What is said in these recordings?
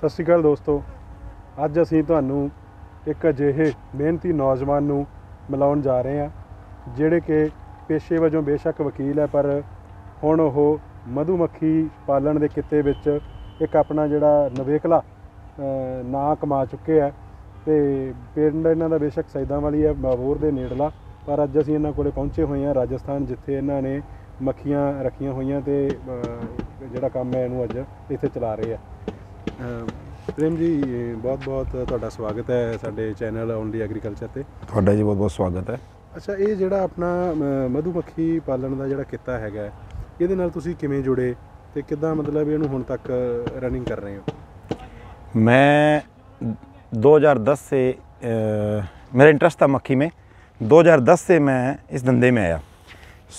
ਸਤਿ ਸ਼੍ਰੀ ਅਕਾਲ ਦੋਸਤੋ ਅੱਜ ਅਸੀਂ ਤੁਹਾਨੂੰ ਇੱਕ ਅਜਿਹੇ ਮਿਹਨਤੀ ਨੌਜਵਾਨ ਨੂੰ ਮਿਲਾਉਣ ਜਾ ਰਹੇ ਹਾਂ ਜਿਹੜੇ ਕਿ ਪੇਸ਼ੇ ਵਜੋਂ ਬੇਸ਼ੱਕ ਵਕੀਲ ਹੈ ਪਰ ਹੁਣ ਉਹ ਮਧੂਮੱਖੀ ਪਾਲਣ ਦੇ ਕਿੱਤੇ ਵਿੱਚ ਇੱਕ ਆਪਣਾ ਜਿਹੜਾ ਨਵੇਕਲਾ ਨਾਂ ਕਮਾ ਚੁੱਕੇ ਆ ਤੇ ਪਿੰਡ ਇਹਨਾਂ ਦਾ ਬੇਸ਼ੱਕ ਸੈਦਾਂ ਵਾਲੀ ਹੈ ਬਾਬੂਰ ਦੇ ਨੇੜਲਾ ਪਰ ਅੱਜ ਅਸੀਂ ਇਹਨਾਂ ਕੋਲੇ ਪਹੁੰਚੇ ਹੋਏ ਹਾਂ ਰਾਜਸਥਾਨ ਜਿੱਥੇ ਇਹਨਾਂ ਨੇ ਮੱਖੀਆਂ ਰੱਖੀਆਂ ਹੋਈਆਂ ਤੇ ਜਿਹੜਾ ਕੰਮ ਹੈ ਇਹਨੂੰ ਅੱਜ ਇੱਥੇ ਚਲਾ ਰਹੇ ਆ ਪ੍ਰੇਮ ਜੀ ਬਹੁਤ ਬਹੁਤ ਤੁਹਾਡਾ ਸਵਾਗਤ ਹੈ ਸਾਡੇ ਚੈਨਲ ਓਨਲੀ ਐਗਰੀਕਲਚਰ ਤੇ ਤੁਹਾਡਾ ਜੀ ਬਹੁਤ ਬਹੁਤ ਸਵਾਗਤ ਹੈ ਅੱਛਾ ਇਹ ਜਿਹੜਾ ਆਪਣਾ ਮਧੂਮੱਖੀ ਪਾਲਣ ਦਾ ਜਿਹੜਾ ਕਿੱਤਾ ਹੈਗਾ ਇਹਦੇ ਨਾਲ ਤੁਸੀਂ ਕਿਵੇਂ ਜੁੜੇ ਤੇ ਕਿੱਦਾਂ ਮਤਲਬ ਇਹਨੂੰ ਹੁਣ ਤੱਕ ਰਨਿੰਗ ਕਰ ਰਹੇ ਹੋ ਮੈਂ 2010 ਸੇ ਮੇਰਾ ਇੰਟਰਸਟ ਤਾਂ ਮੱਖੀ ਮੇ 2010 ਸੇ ਮੈਂ ਇਸ ਧੰਦੇ ਮੇ ਆਇਆ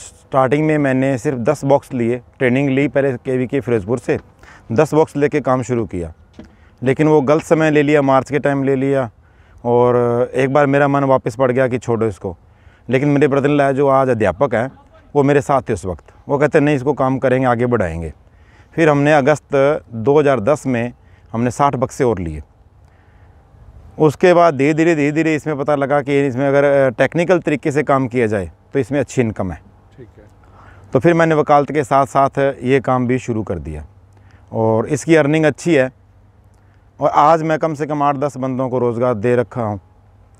ਸਟਾਰਟਿੰਗ ਮੇ ਮੈਨੇ ਸਿਰਫ 10 ਬਾਕਸ लिए ਟ੍ਰੇਨਿੰਗ ਲਈ ਪਹਿਲੇ ਕੇਵੀਕੇ ਫਿਰੋਜ਼ਪੁਰ ਸੇ दस बॉक्स लेके काम शुरू किया लेकिन वो गलत समय ले लिया मार्च के टाइम ले लिया और एक बार मेरा मन वापस पड़ गया कि छोड़ो इसको लेकिन मेरे ब्रदर लाया जो आज अध्यापक हैं वो मेरे साथ थे उस वक्त वो कहते नहीं इसको काम करेंगे आगे बढ़ाएंगे फिर हमने अगस्त 2010 में हमने 60 बक्से और लिए उसके बाद धीरे धीरे धीरे धीरे इसमें पता लगा कि इसमें अगर टेक्निकल तरीके से काम किया जाए तो इसमें अच्छी इनकम है ठीक है तो फिर मैंने वकालत के साथ साथ ये काम भी शुरू कर दिया और इसकी अर्निंग अच्छी है और आज मैं कम से कम आठ दस बंदों को रोज़गार दे रखा हूँ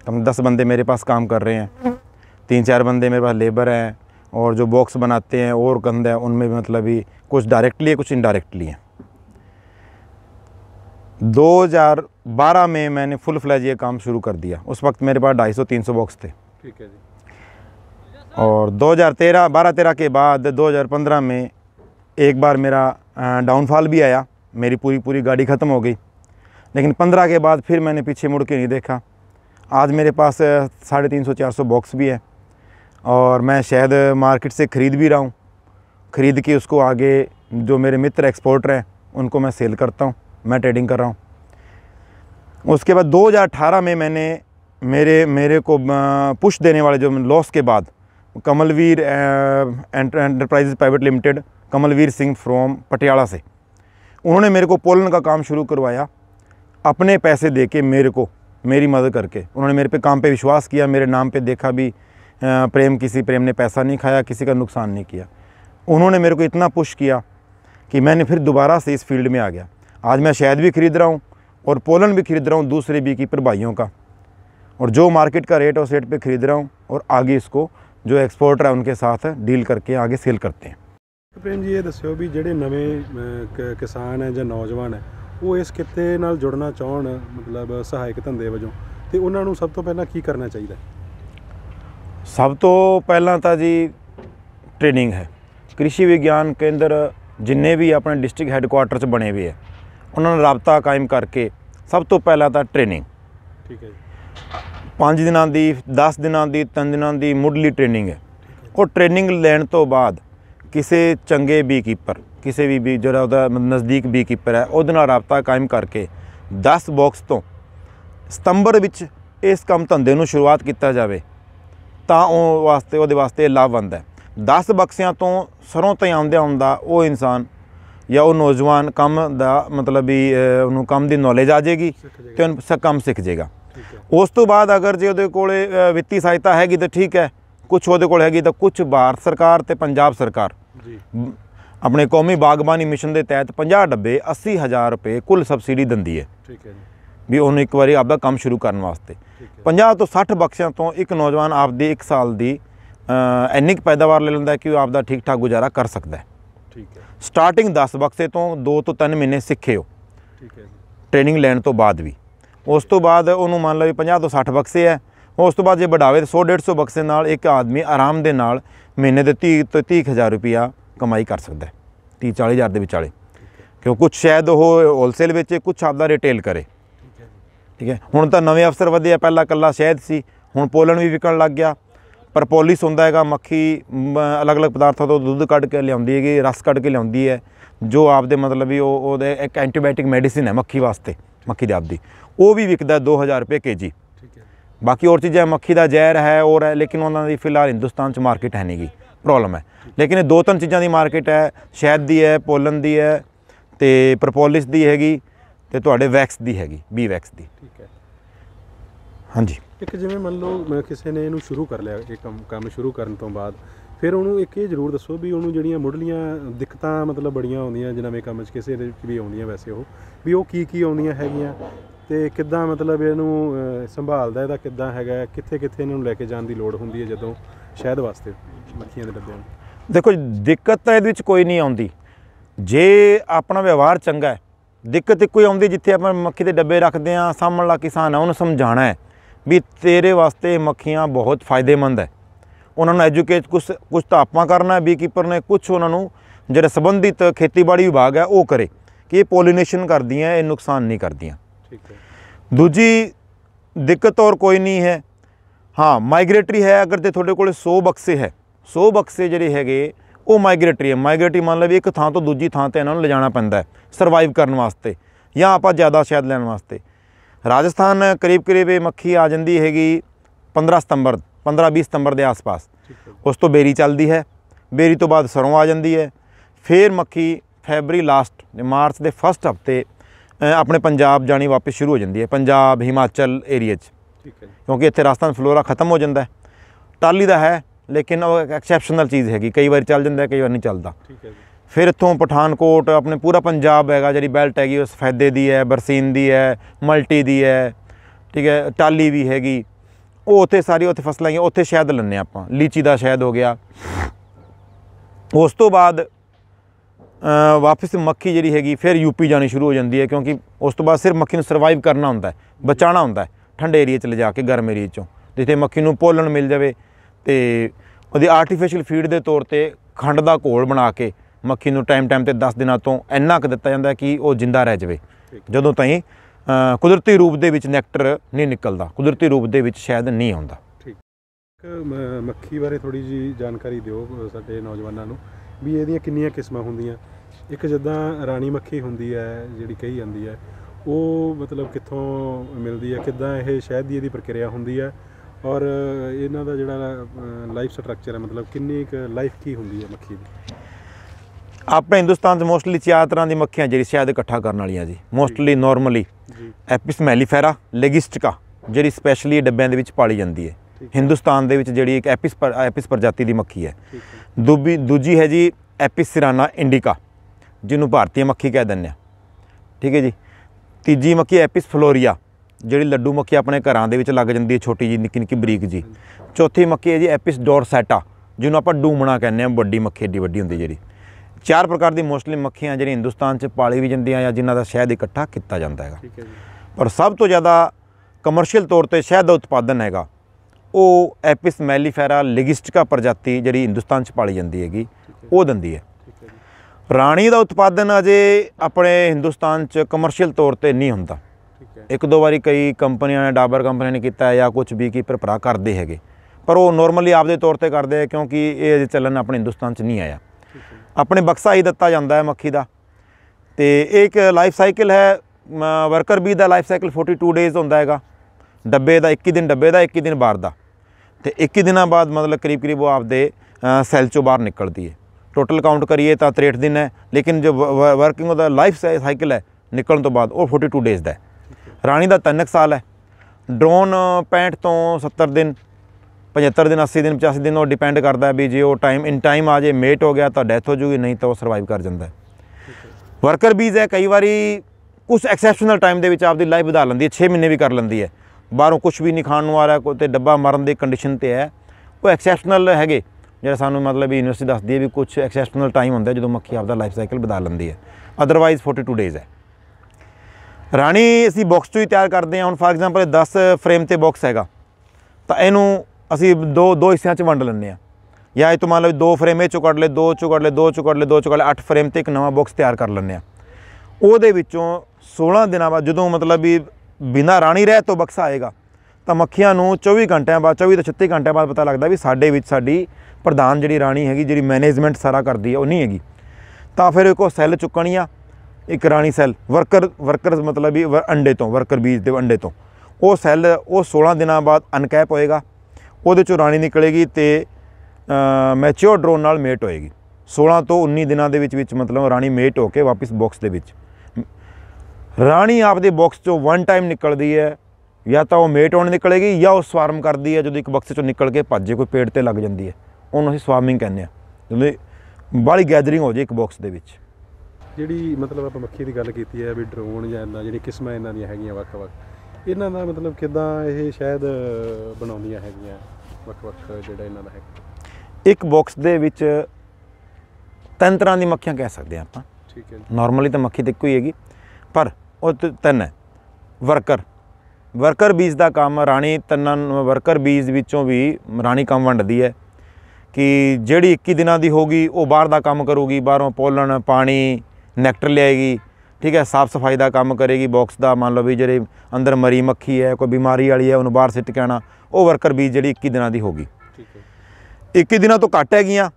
कम दस बंदे मेरे पास काम कर रहे हैं तीन चार बंदे मेरे पास लेबर हैं और जो बॉक्स बनाते हैं और गंद है उनमें भी मतलब ही कुछ डायरेक्टली है कुछ इनडायरेक्टली है 2012 में मैंने फुल फ्लैज ये काम शुरू कर दिया उस वक्त मेरे पास 250-300 बॉक्स थे ठीक है जी और 2013 12-13 के बाद 2015 में एक बार मेरा डाउनफॉल भी आया मेरी पूरी पूरी गाड़ी ख़त्म हो गई लेकिन पंद्रह के बाद फिर मैंने पीछे मुड़ के नहीं देखा आज मेरे पास साढ़े तीन सौ चार सौ बॉक्स भी है और मैं शायद मार्केट से ख़रीद भी रहा हूँ ख़रीद के उसको आगे जो मेरे मित्र एक्सपोर्टर हैं उनको मैं सेल करता हूँ मैं ट्रेडिंग कर रहा हूँ उसके बाद 2018 में मैंने मेरे मेरे को पुश देने वाले जो लॉस के बाद Kamalveer enterprises private limited Kamalveer Singh from Patiala से उन्होंने मेरे को पोलन का काम शुरू करवाया अपने पैसे दे के मेरे को मेरी मदद करके उन्होंने मेरे पे काम पे विश्वास किया मेरे नाम पे देखा भी प्रेम किसी प्रेम ने पैसा नहीं खाया किसी का नुकसान नहीं किया उन्होंने मेरे को इतना पुश किया कि मैंने फिर दोबारा से इस फील्ड में आ गया आज मैं शहद भी खरीद रहा हूँ और पोलन भी खरीद रहा हूँ दूसरे बी कीपर भाइयों का और जो मार्केट का रेट है उस रेट पर खरीद रहा हूँ और आगे इसको जो एक्सपोर्टर है उनके साथ डील करके आगे सेल करते हैं ਪ੍ਰੇਮ ਜੀ ਇਹ ਦੱਸਿਓ ਵੀ ਜਿਹੜੇ ਨਵੇਂ ਕਿਸਾਨ ਹੈ ਜਾਂ ਨੌਜਵਾਨ ਹੈ ਉਹ ਇਸ ਕਿੱਤੇ ਨਾਲ ਜੁੜਨਾ ਚਾਹਣ ਮਤਲਬ ਸਹਾਇਕ ਧੰਦੇ ਵਜੋਂ ਤੇ ਉਹਨਾਂ ਨੂੰ ਸਭ ਤੋਂ ਪਹਿਲਾਂ ਕੀ ਕਰਨਾ ਚਾਹੀਦਾ ਸਭ ਤੋਂ ਪਹਿਲਾਂ ਤਾਂ ਜੀ ਟ੍ਰੇਨਿੰਗ ਹੈ ਕ੍ਰਿਸ਼ੀ ਵਿਗਿਆਨ ਕੇਂਦਰ ਜਿੰਨੇ ਵੀ ਆਪਣੇ ਡਿਸਟ੍ਰਿਕਟ ਹੈੱਡਕੁਆਰਟਰ 'ਚ ਬਣੇ ਹੋਏ ਆ ਉਹਨਾਂ ਨਾਲ ਰابطਾ ਕਾਇਮ ਕਰਕੇ ਸਭ ਤੋਂ ਪਹਿਲਾਂ ਤਾਂ ਟ੍ਰੇਨਿੰਗ ਠੀਕ ਹੈ ਜੀ 5 ਦਿਨਾਂ ਦੀ 10 ਦਿਨਾਂ ਦੀ 3 ਦਿਨਾਂ ਦੀ ਮੁੱਢਲੀ ਟ੍ਰੇਨਿੰਗ ਹੈ ਉਹ ਟ੍ਰੇਨਿੰਗ ਲੈਣ ਤੋਂ ਬਾਅਦ ਕਿਸੇ ਚੰਗੇ ਬੀ ਕੀਪਰ ਕਿਸੇ ਵੀ ਬੀ ਜਿਹੜਾ ਉਹਦਾ ਨਜ਼ਦੀਕ ਬੀ ਕੀਪਰ ਹੈ ਉਹਦੇ ਨਾਲ ਰਾਬਤਾ ਕਾਇਮ ਕਰਕੇ 10 ਬਾਕਸ ਤੋਂ ਸਤੰਬਰ ਵਿੱਚ ਇਸ ਕੰਮ ਧੰਦੇ ਨੂੰ ਸ਼ੁਰੂਆਤ ਕੀਤਾ ਜਾਵੇ ਤਾਂ ਉਹ ਵਾਸਤੇ ਉਹਦੇ ਵਾਸਤੇ ਲਾਭਵੰਦ ਹੈ 10 ਬਕਸਿਆਂ ਤੋਂ ਸਰੋਂ ਤੇ ਆਉਂਦੇ ਆਉਂਦਾ ਉਹ ਇਨਸਾਨ ਜਾਂ ਉਹ ਨੌਜਵਾਨ ਕੰਮ ਦਾ ਮਤਲਬ ਵੀ ਉਹਨੂੰ ਕੰਮ ਦੀ ਨੌਲੇਜ ਆ ਜਾਏਗੀ ਤੇ ਉਹ ਕੰਮ ਸਿੱਖ ਜਾਏਗਾ ਉਸ ਤੋਂ ਬਾਅਦ ਅਗਰ ਜੇ ਉਹਦੇ ਕੋਲੇ ਵਿੱਤੀ ਸਹਾਇਤਾ ਹੈਗੀ ਤਾਂ ਠੀਕ ਹੈ ਕੁਝ ਉਹਦੇ ਕੋਲ ਹੈਗੀ ਤਾਂ ਕੁਝ ਭਾਰਤ ਸਰਕਾਰ ਤੇ ਪੰਜਾਬ ਸਰਕਾਰ ਜੀ ਆਪਣੇ ਕੌਮੀ ਬਾਗਬਾਨੀ ਮਿਸ਼ਨ ਦੇ ਤਹਿਤ 50 ਡੱਬੇ 80000 ਰੁਪਏ ਕੁੱਲ ਸਬਸਿਡੀ ਦਿੰਦੀ ਹੈ ਠੀਕ ਹੈ ਜੀ ਵੀ ਉਹਨੂੰ ਇੱਕ ਵਾਰੀ ਆਪਦਾ ਕੰਮ ਸ਼ੁਰੂ ਕਰਨ ਵਾਸਤੇ 50 ਤੋਂ 60 ਬਖਸ਼ਿਆਂ ਤੋਂ ਇੱਕ ਨੌਜਵਾਨ ਆਪਦੀ 1 ਸਾਲ ਦੀ ਐਨਿਕ ਪੈਦਾਵਾਰ ਲੈ ਲੈਂਦਾ ਕਿ ਉਹ ਆਪਦਾ ਠੀਕ ਠਾਕ ਗੁਜ਼ਾਰਾ ਕਰ ਸਕਦਾ ਹੈ ਠੀਕ ਹੈ ਸਟਾਰਟਿੰਗ 10 ਬਕਸੇ ਤੋਂ 2 ਤੋਂ 3 ਮਹੀਨੇ ਸਿੱਖੇ ਹੋ ਠੀਕ ਹੈ ਜੀ ਟ੍ਰੇਨਿੰਗ ਲੈਣ ਤੋਂ ਬਾਅਦ ਵੀ ਉਸ ਤੋਂ ਬਾਅਦ ਉਹਨੂੰ ਮੰਨ ਲਓ ਵੀ 50 ਤੋਂ 60 ਬਕਸੇ ਹੈ ਉਸ ਤੋਂ ਬਾਅਦ ਜੇ ਵਡਾਵੇ ਤੇ 100 150 ਬਕਸੇ ਨਾਲ ਇੱਕ ਆਦਮੀ ਆਰਾਮ ਦੇ ਨਾਲ ਮਹੀਨੇ ਦੇ 30 ਤੋਂ 30000 ਰੁਪਿਆ ਕਮਾਈ ਕਰ ਸਕਦਾ ਹੈ 30 40000 ਦੇ ਵਿਚਾਲੇ ਕਿਉਂ ਕੁਝ ਸ਼ਾਇਦ ਉਹ ਹੋਲਸੇਲ ਵਿੱਚ ਕੁਝ ਆਪਦਾ ਰਿਟੇਲ ਕਰੇ ਠੀਕ ਹੈ ਹੁਣ ਤਾਂ ਨਵੇਂ ਅਫਸਰ ਵਧੇ ਆ ਪਹਿਲਾਂ ਕੱਲਾ ਸ਼ਹਿਦ ਸੀ ਹੁਣ ਪੋਲਣ ਵੀ ਵਿਕਣ ਲੱਗ ਗਿਆ ਪਰ ਪੋਲਿਸ ਹੁੰਦਾ ਹੈਗਾ ਮੱਖੀ ਅਲੱਗ-ਅਲੱਗ ਪਦਾਰਥਾਂ ਤੋਂ ਦੁੱਧ ਕੱਢ ਕੇ ਲਿਆਉਂਦੀ ਹੈਗੀ ਰਸ ਕੱਢ ਕੇ ਲਿਆਉਂਦੀ ਹੈ ਜੋ ਆਪਦੇ ਮਤਲਬ ਵੀ ਉਹ ਉਹਦੇ ਇੱਕ ਐਂਟੀਬਾਇਓਟਿਕ ਮੈਡੀਸਿਨ ਹੈ ਮੱਖੀ ਵਾਸਤੇ ਮੱਖੀ ਦੇ ਆਪਦੀ ਉਹ ਵੀ ਵਿਕਦਾ 2000 ਰੁਪਏ ਕੇਜੀ ਬਾਕੀ ਹੋਰ ਚੀਜ਼ਾਂ ਮੱਖੀ ਦਾ ਜ਼ਹਿਰ ਹੈ ਔਰ ਹੈ ਲੇਕਿਨ ਉਹਨਾਂ ਦੀ ਫਿਲਹਾਲ ਹਿੰਦੁਸਤਾਨ 'ਚ ਮਾਰਕੀਟ ਹੈ ਨਹੀਂਗੀ ਪ੍ਰੋਬਲਮ ਹੈ ਲੇਕਿਨ ਇਹ ਦੋ ਤਿੰਨ ਚੀਜ਼ਾਂ ਦੀ ਮਾਰਕੀਟ ਹੈ ਸ਼ਹਿਦ ਦੀ ਹੈ ਪੋਲਨ ਦੀ ਹੈ ਤੇ ਪ੍ਰੋਪੋਲਿਸ ਦੀ ਹੈਗੀ ਤੇ ਤੁਹਾਡੇ ਵੈਕਸ ਦੀ ਹੈਗੀ ਬੀ ਵੈਕਸ ਦੀ ਠੀਕ ਹੈ ਹਾਂਜੀ ਇੱਕ ਜਿਵੇਂ ਮੰਨ ਲਓ ਕਿਸੇ ਨੇ ਇਹਨੂੰ ਸ਼ੁਰੂ ਕਰ ਲਿਆ ਇਹ ਕੰਮ ਕੰਮ ਸ਼ੁਰੂ ਕਰਨ ਤੋਂ ਬਾਅਦ ਫਿਰ ਉਹਨੂੰ ਇੱਕ ਇਹ ਜ਼ਰੂਰ ਦੱਸੋ ਵੀ ਉਹਨੂੰ ਜਿਹੜੀਆਂ ਮੁੱਢਲੀਆਂ ਦਿੱਕਤਾਂ ਮਤਲਬ ਬੜੀਆਂ ਆਉਂਦੀਆਂ ਜਿਨ੍ਹਾਂ ਵਿੱਚ ਕੰਮ 'ਚ ਕਿਸੇ ਦੇ ਵੀ ਆਉਂਦੀਆਂ ਵੈਸੇ ਉਹ ਵੀ ਉਹ ਕੀ ਕੀ ਆਉਂਦੀਆਂ ਹੈਗੀਆਂ ਤੇ ਕਿੱਦਾਂ ਮਤਲਬ ਇਹਨੂੰ ਸੰਭਾਲਦਾ ਇਹਦਾ ਕਿੱਦਾਂ ਹੈਗਾ ਕਿੱਥੇ ਕਿੱਥੇ ਇਹਨੂੰ ਲੈ ਕੇ ਜਾਣ ਦੀ ਲੋੜ ਹੁੰਦੀ ਹੈ ਜਦੋਂ ਸ਼ਹਿਦ ਵਾਸਤੇ ਮੱਖੀਆਂ ਦੇ ਡੱਬਿਆਂ ਨੂੰ ਦੇਖੋ ਦਿੱਕਤ ਤਾਂ ਇਹਦੇ ਵਿੱਚ ਕੋਈ ਨਹੀਂ ਆਉਂਦੀ ਜੇ ਆਪਣਾ ਵਿਵਹਾਰ ਚੰਗਾ ਹੈ ਦਿੱਕਤ ਇੱਕੋ ਹੀ ਆਉਂਦੀ ਜਿੱਥੇ ਆਪਾਂ ਮੱਖੀ ਦੇ ਡੱਬੇ ਰੱਖਦੇ ਆ ਸਾਹਮਣ ਵਾਲਾ ਕਿਸਾਨ ਆ ਉਹਨੂੰ ਸਮਝਾਣਾ ਹੈ ਵੀ ਤੇਰੇ ਵਾਸਤੇ ਮੱਖੀਆਂ ਬਹੁਤ ਫਾਇਦੇਮੰਦ ਹੈ ਉਹਨਾਂ ਨੂੰ ਐਜੂਕੇਟ ਕੁਝ ਕੁਝ ਤਾਂ ਆਪਾਂ ਕਰਨਾ ਹੈ ਬੀਕੀਪਰ ਨੇ ਕੁਝ ਉਹਨਾਂ ਨੂੰ ਜਿਹੜਾ ਸੰਬੰਧਿਤ ਖੇਤੀਬਾੜੀ ਵਿਭਾਗ ਹੈ ਉਹ ਕਰੇ ਕਿ ਇਹ ਪੋਲੀਨੇਸ਼ਨ ਕਰਦੀਆਂ ਇਹ ਨੁਕਸਾਨ ਨਹੀਂ ਕਰਦੀਆਂ ਦੂਜੀ ਦਿੱਕਤ ਔਰ ਕੋਈ ਨਹੀਂ ਹੈ ਹਾਂ ਮਾਈਗ੍ਰੇਟਰੀ ਹੈ ਅਗਰ ਤੇ ਤੁਹਾਡੇ ਕੋਲੇ 100 ਬਕਸੇ ਹੈ 100 ਬਕਸੇ ਜਿਹੜੇ ਹੈਗੇ ਉਹ ਮਾਈਗ੍ਰੇਟਰੀ ਹੈ ਮਾਈਗ੍ਰੇਟਰੀ ਮੰਨ ਇੱਕ ਥਾਂ ਤੋਂ ਦੂਜੀ ਥਾਂ ਤੇ ਇਹਨਾਂ ਨੂੰ ਲਿਜਾਣਾ ਪੈਂਦਾ ਹੈ ਸਰਵਾਈਵ ਕਰਨ ਵਾਸਤੇ ਜਾਂ ਆਪਾਂ ਜ਼ਿਆਦਾ ਸ਼ਾਇਦ ਲੈਣ ਵਾਸਤੇ ਰਾਜਸਥਾਨ ਕਰੀਬ ਕਰੀਬ ਇਹ ਮੱਖੀ ਆ ਜਾਂਦੀ ਹੈਗੀ 15 ਸਤੰਬਰ 15 20 ਸਤੰਬਰ ਦੇ ਆਸ-ਪਾਸ ਉਸ ਤੋਂ 베ਰੀ ਚੱਲਦੀ ਹੈ 베ਰੀ ਤੋਂ ਬਾਅਦ ਸਰੋਂ ਆ ਜਾਂਦੀ ਹੈ ਫੇਰ ਮੱਖੀ ਫੈਬਰੀ ਲਾਸਟ ਮਾਰਚ ਦੇ ਫਸਟ ਹਫਤੇ ਆਪਣੇ ਪੰਜਾਬ ਜਾਣੀ ਵਾਪਸ ਸ਼ੁਰੂ ਹੋ ਜਾਂਦੀ ਹੈ ਪੰਜਾਬ ਹਿਮਾਚਲ ਏਰੀਆ 'ਚ ਠੀਕ ਹੈ ਕਿਉਂਕਿ ਇੱਥੇ ਰਾਜਸਥਾਨ ਫਲੋਰਾ ਖਤਮ ਹੋ ਜਾਂਦਾ ਹੈ ਟਾਲੀ ਦਾ ਹੈ ਲੇਕਿਨ ਉਹ ਐਕਸੈਪਸ਼ਨਲ ਚੀਜ਼ ਹੈਗੀ ਕਈ ਵਾਰ ਚੱਲ ਜਾਂਦਾ ਕਈ ਵਾਰ ਨਹੀਂ ਚੱਲਦਾ ਠੀਕ ਹੈ ਜੀ ਫਿਰ ਇੱਥੋਂ ਪਠਾਨਕੋਟ ਆਪਣੇ ਪੂਰਾ ਪੰਜਾਬ ਹੈਗਾ ਜਿਹੜੀ ਬੈਲਟ ਹੈਗੀ ਉਹ ਸਫੈਦੇ ਦੀ ਹੈ ਬਰਸੀਨ ਦੀ ਹੈ ਮਲਟੀ ਦੀ ਹੈ ਠੀਕ ਹੈ ਟਾਲੀ ਵੀ ਹੈਗੀ ਉਹ ਉੱਥੇ ਸਾਰੀ ਉੱਥੇ ਫਸਲਾਂ ਹੈਗੀਆਂ ਉੱਥੇ ਸ਼ਹਿਦ ਲੰਨੇ ਆਪਾਂ ਲੀਚੀ ਦਾ ਸ਼ਹਿਦ ਹੋ ਗਿਆ ਉਸ ਤੋਂ ਬਾਅਦ ਵਾਪਸ ਮੱਖੀ ਜਿਹੜੀ ਹੈਗੀ ਫਿਰ ਯੂਪੀ ਜਾਣੀ ਸ਼ੁਰੂ ਹੋ ਜਾਂਦੀ ਹੈ ਕਿਉਂਕਿ ਉਸ ਤੋਂ ਬਾਅਦ ਸਿਰ ਮੱਖੀ ਨੂੰ ਸਰਵਾਈਵ ਕਰਨਾ ਹੁੰਦਾ ਬਚਾਣਾ ਹੁੰਦਾ ਠੰਡੇ ਏਰੀਆ 'ਚ ਲਿਜਾ ਕੇ ਗਰਮ ਏਰੀਆ 'ਚੋਂ ਜਿੱਥੇ ਮੱਖੀ ਨੂੰ ਪੋਲਣ ਮਿਲ ਜਾਵੇ ਤੇ ਉਹਦੀ ਆਰਟੀਫੀਸ਼ੀਅਲ ਫੀਡ ਦੇ ਤੌਰ ਤੇ ਖੰਡ ਦਾ ਘੋਲ ਬਣਾ ਕੇ ਮੱਖੀ ਨੂੰ ਟਾਈਮ ਟਾਈਮ ਤੇ 10 ਦਿਨਾਂ ਤੋਂ ਇੰਨਾ ਕੁ ਦਿੱਤਾ ਜਾਂਦਾ ਕਿ ਉਹ ਜਿੰਦਾ ਰਹਿ ਜਾਵੇ ਜਦੋਂ ਤਾਈਂ ਕੁਦਰਤੀ ਰੂਪ ਦੇ ਵਿੱਚ ਨੈਕਟਰ ਨਹੀਂ ਨਿਕਲਦਾ ਕੁਦਰਤੀ ਰੂਪ ਦੇ ਵਿੱਚ ਸ਼ਾਇਦ ਨਹੀਂ ਆਉਂਦਾ ਠੀਕ ਮੱਖੀ ਬਾਰੇ ਥੋੜੀ ਜੀ ਜਾਣਕਾਰੀ ਦਿਓ ਸਾਡੇ ਨੌਜਵਾਨਾਂ ਨੂੰ ਵੀ ਇਹਦੀਆਂ ਕਿੰਨੀਆਂ ਕਿਸਮਾਂ ਹੁੰਦੀਆਂ ਇੱਕ ਜਿੱਦਾਂ ਰਾਣੀ ਮੱਖੀ ਹੁੰਦੀ ਹੈ ਜਿਹੜੀ ਕਹੀ ਜਾਂਦੀ ਹੈ ਉਹ ਮਤਲਬ ਕਿੱਥੋਂ ਮਿਲਦੀ ਹੈ ਕਿੱਦਾਂ ਇਹ ਸ਼ਹਿਦ ਦੀ ਇਹਦੀ ਪ੍ਰਕਿਰਿਆ ਹੁੰਦੀ ਹੈ ਔਰ ਇਹਨਾਂ ਦਾ ਜਿਹੜਾ ਲਾਈਫ ਸਟਰਕਚਰ ਹੈ ਮਤਲਬ ਕਿੰਨੀ ਇੱਕ ਲਾਈਫ ਕੀ ਹੁੰਦੀ ਹੈ ਮੱਖੀ ਦੀ ਆਪਣੇ ਹਿੰਦੁਸਤਾਨ 'ਚ ਮੋਸਟਲੀ ਚਾਰ ਤਰ੍ਹਾਂ ਦੀ ਮੱਖੀਆਂ ਜਿਹੜੀ ਸ਼ਹਿਦ ਇਕੱਠਾ ਕਰਨ ਵਾਲੀਆਂ ਜੀ ਮੋਸਟਲੀ ਨਾਰਮਲੀ ਐਪਿਸ ਮੈਲੀਫੈਰਾ ਲੈਗਿਸਟਿਕਾ ਜਿਹੜੀ ਸਪੈਸ਼ਲੀ ਡੱਬਿਆਂ ਦੇ ਵਿੱਚ ਪਾਲੀ ਜਾਂਦੀ ਹੈ ਹਿੰਦੁਸਤਾਨ ਦੇ ਵਿੱਚ ਜਿਹੜੀ ਇੱਕ ਐਪਿਸ ਐਪਿਸ ਪ੍ਰਜਾਤੀ ਦੀ ਮੱਖੀ ਹੈ ਦੂਬੀ ਦੂਜੀ ਹੈ ਜੀ ਐਪਿਸ ਸਿਰਾਨਾ ਇੰਡੀਕਾ ਜਿਹਨੂੰ ਭਾਰਤੀ ਮੱਖੀ ਕਹਿ ਦਿੰਦੇ ਆ ਠੀਕ ਹੈ ਜੀ ਤੀਜੀ ਮੱਖੀ ਐਪਿਸ ਫਲੋਰੀਆ ਜਿਹੜੀ ਲੱਡੂ ਮੱਖੀ ਆਪਣੇ ਘਰਾਂ ਦੇ ਵਿੱਚ ਲੱਗ ਜਾਂਦੀ ਹੈ ਛੋਟੀ ਜੀ ਨਿੱਕੀ ਨਿੱਕੀ ਬਰੀਕ ਜੀ ਚੌਥੀ ਮੱਖੀ ਹੈ ਜੀ ਐਪਿਸ ਡੋਰਸੈਟਾ ਜਿਹਨੂੰ ਆਪਾਂ ਡੂਮਣਾ ਕਹਿੰਦੇ ਆ ਵੱਡੀ ਮੱਖੀ ਏਡੀ ਵੱਡੀ ਹੁੰਦੀ ਜਿਹੜੀ ਚਾਰ ਪ੍ਰਕਾਰ ਦੀ ਮੁਸਲਿਮ ਮੱਖੀਆਂ ਜਿਹੜੀ ਹਿੰਦੁਸਤਾਨ 'ਚ ਪਾਲੀ ਵੀ ਜਾਂਦੀਆਂ ਆ ਜਿਨ੍ਹਾਂ ਦਾ ਸ਼ਹਿਦ ਇਕੱਠਾ ਕੀਤਾ ਜਾਂਦਾ ਹੈਗਾ ਠੀਕ ਹੈ ਜੀ ਪਰ ਸਭ ਤੋਂ ਜ਼ਿਆਦਾ ਕਮਰਸ਼ੀਅਲ ਤੌਰ ਤੇ ਸ਼ਹਿਦ ਦਾ ਉਤਪਾਦਨ ਹੈਗਾ ਉਹ ਐਪਿਸ ਮੈਲੀਫੈਰਾ ਲਿਗਿਸਟਿਕਾ ਪ੍ਰਜਾਤੀ ਜਿਹੜੀ ਹਿੰਦੁਸਤਾਨ 'ਚ ਪਾਲੀ ਜਾਂਦੀ ਹੈਗੀ ਉਹ ਦਿੰਦੀ ਹੈ ਰਾਣੀ ਦਾ ਉਤਪਾਦਨ ਅਜੇ ਆਪਣੇ ਹਿੰਦੁਸਤਾਨ 'ਚ ਕਮਰਸ਼ੀਅਲ ਤੌਰ ਤੇ ਨਹੀਂ ਹੁੰਦਾ ਇੱਕ ਦੋ ਵਾਰੀ ਕਈ ਕੰਪਨੀਆਂ ਨੇ ਡਾਬਰ ਕੰਪਨੀ ਨੇ ਕੀਤਾ ਜਾਂ ਕੁਝ ਵੀ ਕੀਪਰ ਭਰਾ ਕਰਦੇ ਹੈਗੇ ਪਰ ਉਹ ਨਾਰਮਲੀ ਆਪਦੇ ਤੌਰ ਤੇ ਕਰਦੇ ਆ ਕਿਉਂਕਿ ਇਹ ਅਜੇ ਚੱਲਣ ਆਪਣੇ ਹਿੰਦੁਸਤਾਨ 'ਚ ਨਹੀਂ ਆਇਆ ਆਪਣੇ ਬਕਸਾ ਹੀ ਦਿੱਤਾ ਜਾਂਦਾ ਹੈ ਮੱਖੀ ਦਾ ਤੇ ਇਹ ਇੱਕ ਲਾਈਫ ਸਾਈਕਲ ਹੈ ਵਰਕਰ ਬੀ ਦਾ ਲਾਈਫ ਸਾਈਕਲ 42 ਡੇਜ਼ ਹੁੰਦਾ ਹੈਗਾ ਡੱਬੇ ਦਾ 21 ਦਿਨ ਡੱਬੇ ਦਾ 21 ਦਿਨ ਬਾਹਰ ਦਾ ਤੇ 21 ਦਿਨਾਂ ਬਾਅਦ ਮਤਲਬ ਕਰੀਬ ਕਰੀਬ ਉਹ ਆਪਦੇ ਸੈੱਲ ਚੋਂ ਬਾਹਰ ਨਿਕਲਦੀ ਹੈ ਟੋਟਲ ਕਾਊਂਟ ਕਰੀਏ ਤਾਂ 63 ਦਿਨ ਹੈ ਲੇਕਿਨ ਜੋ ਵਰਕਿੰਗ ਉਹਦਾ ਲਾਈਫ ਸਾਈਕਲ ਹੈ ਨਿਕਲਣ ਤੋਂ ਬਾਅਦ ਉਹ 42 ਡੇਜ਼ ਦਾ ਹੈ ਰਾਣੀ ਦਾ 3 ਸਾਲ ਹੈ ਡਰੋਨ 65 ਤੋਂ 70 ਦਿਨ 75 ਦਿਨ 80 ਦਿਨ 85 ਦਿਨ ਉਹ ਡਿਪੈਂਡ ਕਰਦਾ ਵੀ ਜੇ ਉਹ ਟਾਈਮ ਇਨ ਟਾਈਮ ਆ ਜੇ ਮੇਟ ਹੋ ਗਿਆ ਤਾਂ ਡੈਥ ਹੋ ਜੂਗੀ ਨਹੀਂ ਤਾਂ ਉਹ ਸਰਵਾਈਵ ਕਰ ਜਾਂਦਾ ਵਰਕਰ ਬੀਜ਼ ਹੈ ਕਈ ਵਾਰੀ ਕੁਝ ਐਕਸੈਪਸ਼ਨਲ ਟਾਈਮ ਦੇ ਵਿੱਚ ਆਪਦੀ ਲਾਈਫ ਵਧਾ ਲੈਂਦੀ ਹੈ 6 ਮਹੀਨੇ ਵੀ ਕਰ ਲੈਂਦੀ ਹੈ ਬਾਹਰੋਂ ਕੁਝ ਵੀ ਨਹੀਂ ਖਾਣ ਨੂੰ ਆ ਰਿਹਾ ਕੋਈ ਤੇ ਡੱਬਾ ਮਰਨ ਦੀ ਕੰਡੀਸ਼ਨ ਤੇ ਹੈ ਉਹ ਐਕਸੈਪਸ਼ਨਲ ਹੈਗੇ ਜਿਹੜਾ ਸਾਨੂੰ ਮਤਲਬ ਯੂਨੀਵਰਸਿਟੀ ਦੱਸਦੀ ਹੈ ਵੀ ਕੁਝ ਐਕਸੈਪਸ਼ਨਲ ਟਾਈਮ ਹੁੰਦਾ ਜਦੋਂ ਮੱਖੀ ਆਪਦਾ ਲਾਈਫ ਸਾਈਕਲ ਬਦਲ ਲੈਂਦੀ ਹੈ ਅਦਰਵਾਈਜ਼ 42 ਡੇਜ਼ ਹੈ ਰਾਣੀ ਅਸੀਂ ਬਾਕਸ ਤੋਂ ਹੀ ਤਿਆਰ ਕਰਦੇ ਹਾਂ ਹੁਣ ਫਾਰ ਐਗਜ਼ਾਮਪਲ 10 ਫਰੇਮ ਤੇ ਬਾਕਸ ਹੈਗਾ ਤਾਂ ਇਹਨੂੰ ਅਸੀਂ ਦੋ ਦੋ ਹਿੱਸਿਆਂ 'ਚ ਵੰਡ ਲੈਂਦੇ ਆ ਜਾਂ ਇਹ ਤੋਂ ਮੰਨ ਲਓ ਦੋ ਫਰੇਮ ਇਹ ਚੁਕੜ ਲੈ ਲਏ ਦੋ ਚੁਕੜ ਲੈ ਲਏ ਦੋ ਚੁਕੜ ਲੈ ਲਏ ਦੋ ਚੁਕੜ ਲੈ ਲਏ 8 ਫਰੇਮ ਤੇ ਇੱਕ ਨਵਾਂ ਬਾਕਸ ਤਿਆਰ ਕਰ ਲੈਂਦੇ ਆ ਉਹਦੇ ਵਿੱਚੋਂ 16 ਦਿਨਾਂ ਬਾਅਦ ਜਦੋਂ ਮਤਲਬ ਵੀ ਬਿਨਾ ਰਾਣੀ ਰਹਿ ਤੋਂ ਬਕਸਾ ਆਏਗਾ ਤਾਂ ਮੱਖੀਆਂ ਨੂੰ 24 ਘੰਟਿਆਂ ਬਾਅਦ 24 ਤੋਂ 36 ਘੰਟਿਆਂ ਬਾਅਦ ਪਤਾ ਲੱਗਦਾ ਵੀ ਸਾਡੇ ਵਿੱਚ ਸਾਡੀ ਪ੍ਰਧਾਨ ਜਿਹੜੀ ਰਾਣੀ ਹੈਗੀ ਜਿਹੜੀ ਮੈਨੇਜਮੈਂਟ ਸਾਰਾ ਕਰਦੀ ਹੈ ਉਹ ਨਹੀਂ ਹੈਗੀ ਤਾਂ ਫਿਰ ਇੱਕੋ ਸੈੱਲ ਚੁੱਕਣੀ ਆ ਇੱਕ ਰਾਣੀ ਸੈੱਲ ਵਰਕਰ ਵਰਕਰਸ ਮਤਲਬ ਵੀ ਅੰਡੇ ਤੋਂ ਵਰਕਰ ਬੀਜ ਦੇ ਅੰਡੇ ਤੋਂ ਉਹ ਸੈੱਲ ਉਹ 16 ਦਿਨਾਂ ਬਾਅਦ ਅਨਕੈਪ ਹੋਏਗਾ ਉਹਦੇ ਚੋਂ ਰਾਣੀ ਨਿਕਲੇਗੀ ਤੇ ਮੈਚਿਓਰ ਡਰੋਨ ਨਾਲ ਮੇਟ ਹੋਏਗੀ 16 ਤੋਂ 19 ਦਿਨਾਂ ਦੇ ਵਿੱਚ ਵਿੱਚ ਮਤਲਬ ਰਾਣੀ ਮੇਟ ਹੋ ਕੇ ਵਾਪਸ ਬਾਕਸ ਦੇ ਵਿੱਚ ਰਾਣੀ ਆਪਦੇ ਬਾਕਸ ਚੋਂ ਵਨ ਟਾਈਮ ਨਿਕਲਦੀ ਹੈ ਜਾਂ ਤਾਂ ਉਹ ਮੇਟ ਹੋਣ ਨਿਕਲੇਗੀ ਜਾਂ ਉਹ ਸਵਾਰਮ ਕਰਦੀ ਹੈ ਜਦੋਂ ਇੱਕ ਬਕਸੇ ਚੋਂ ਨਿਕਲ ਕੇ ਭੱਜੇ ਕੋਈ ਪੇੜ ਤੇ ਲੱਗ ਜਾਂਦੀ ਹੈ ਉਹਨੂੰ ਅਸੀਂ ਸਵਾਰਮਿੰਗ ਕਹਿੰਦੇ ਆ ਜਦੋਂ ਬਾਲੀ ਗੈਦਰਿੰਗ ਹੋ ਜੇ ਇੱਕ ਬਾਕਸ ਦੇ ਵਿੱਚ ਜਿਹੜੀ ਮਤਲਬ ਆਪਾਂ ਮੱਖੀ ਦੀ ਗੱਲ ਕੀਤੀ ਹੈ ਵੀ ਡਰੋਨ ਜਾਂ ਇੰਨਾ ਜਿਹੜੀ ਕਿਸਮਾਂ ਇਹਨਾਂ ਦੀਆਂ ਹੈਗੀਆਂ ਵੱਖ-ਵੱਖ ਇਹਨਾਂ ਦਾ ਮਤਲਬ ਕਿਦਾਂ ਇਹ ਸ਼ਾਇਦ ਬਣਾਉਂਦੀਆਂ ਹੈਗੀਆਂ ਵੱਖ-ਵੱਖ ਜਿਹੜਾ ਇਹਨਾਂ ਦਾ ਹੈ ਇੱਕ ਬਾਕਸ ਦੇ ਵਿੱਚ ਤਿੰਨ ਤਰ੍ਹਾਂ ਦੀ ਮੱਖੀਆਂ ਕਹਿ ਸਕਦੇ ਆ ਆਪਾਂ ਠੀਕ ਹੈ ਨਾਰਮਲੀ ਤਾਂ ਮੱਖੀ ਤੇ ਇੱਕੋ ਹੀ ਹੈਗੀ ਪਰ ਉਹ ਤਿੰਨ ਹੈ ਵਰਕਰ ਵਰਕਰ ਬੀਜ ਦਾ ਕੰਮ ਰਾਣੀ ਤਿੰਨਾਂ ਵਰਕਰ ਬੀਜ ਵਿੱਚੋਂ ਵੀ ਰਾਣੀ ਕੰਮ ਵੰਡਦੀ ਹੈ ਕਿ ਜਿਹੜੀ 21 ਦਿਨਾਂ ਦੀ ਹੋਗੀ ਉਹ ਬਾਹਰ ਦਾ ਕੰਮ ਕਰੂਗੀ ਬਾਹਰੋਂ ਪੋਲਣ ਪਾਣੀ ਨੈਕਟਰ ਲਿਆਏਗੀ ਠੀਕ ਹੈ ਸਾਫ ਸਫਾਈ ਦਾ ਕੰਮ ਕਰੇਗੀ ਬਾਕਸ ਦਾ ਮੰਨ ਲਓ ਵੀ ਜਿਹੜੇ ਅੰਦਰ ਮਰੀ ਮੱਖੀ ਹੈ ਕੋਈ ਬਿਮਾਰੀ ਵਾਲੀ ਹੈ ਉਹਨੂੰ ਬਾਹਰ ਸਿੱਟ ਕੇ ਆਣਾ ਉਹ ਵਰਕਰ ਬੀਜ ਜਿਹੜੀ 21 ਦਿਨਾਂ ਦੀ ਹੋਗੀ ਠੀਕ ਹੈ 21 ਦਿਨਾਂ ਤੋਂ ਘੱਟ ਹੈਗੀਆਂ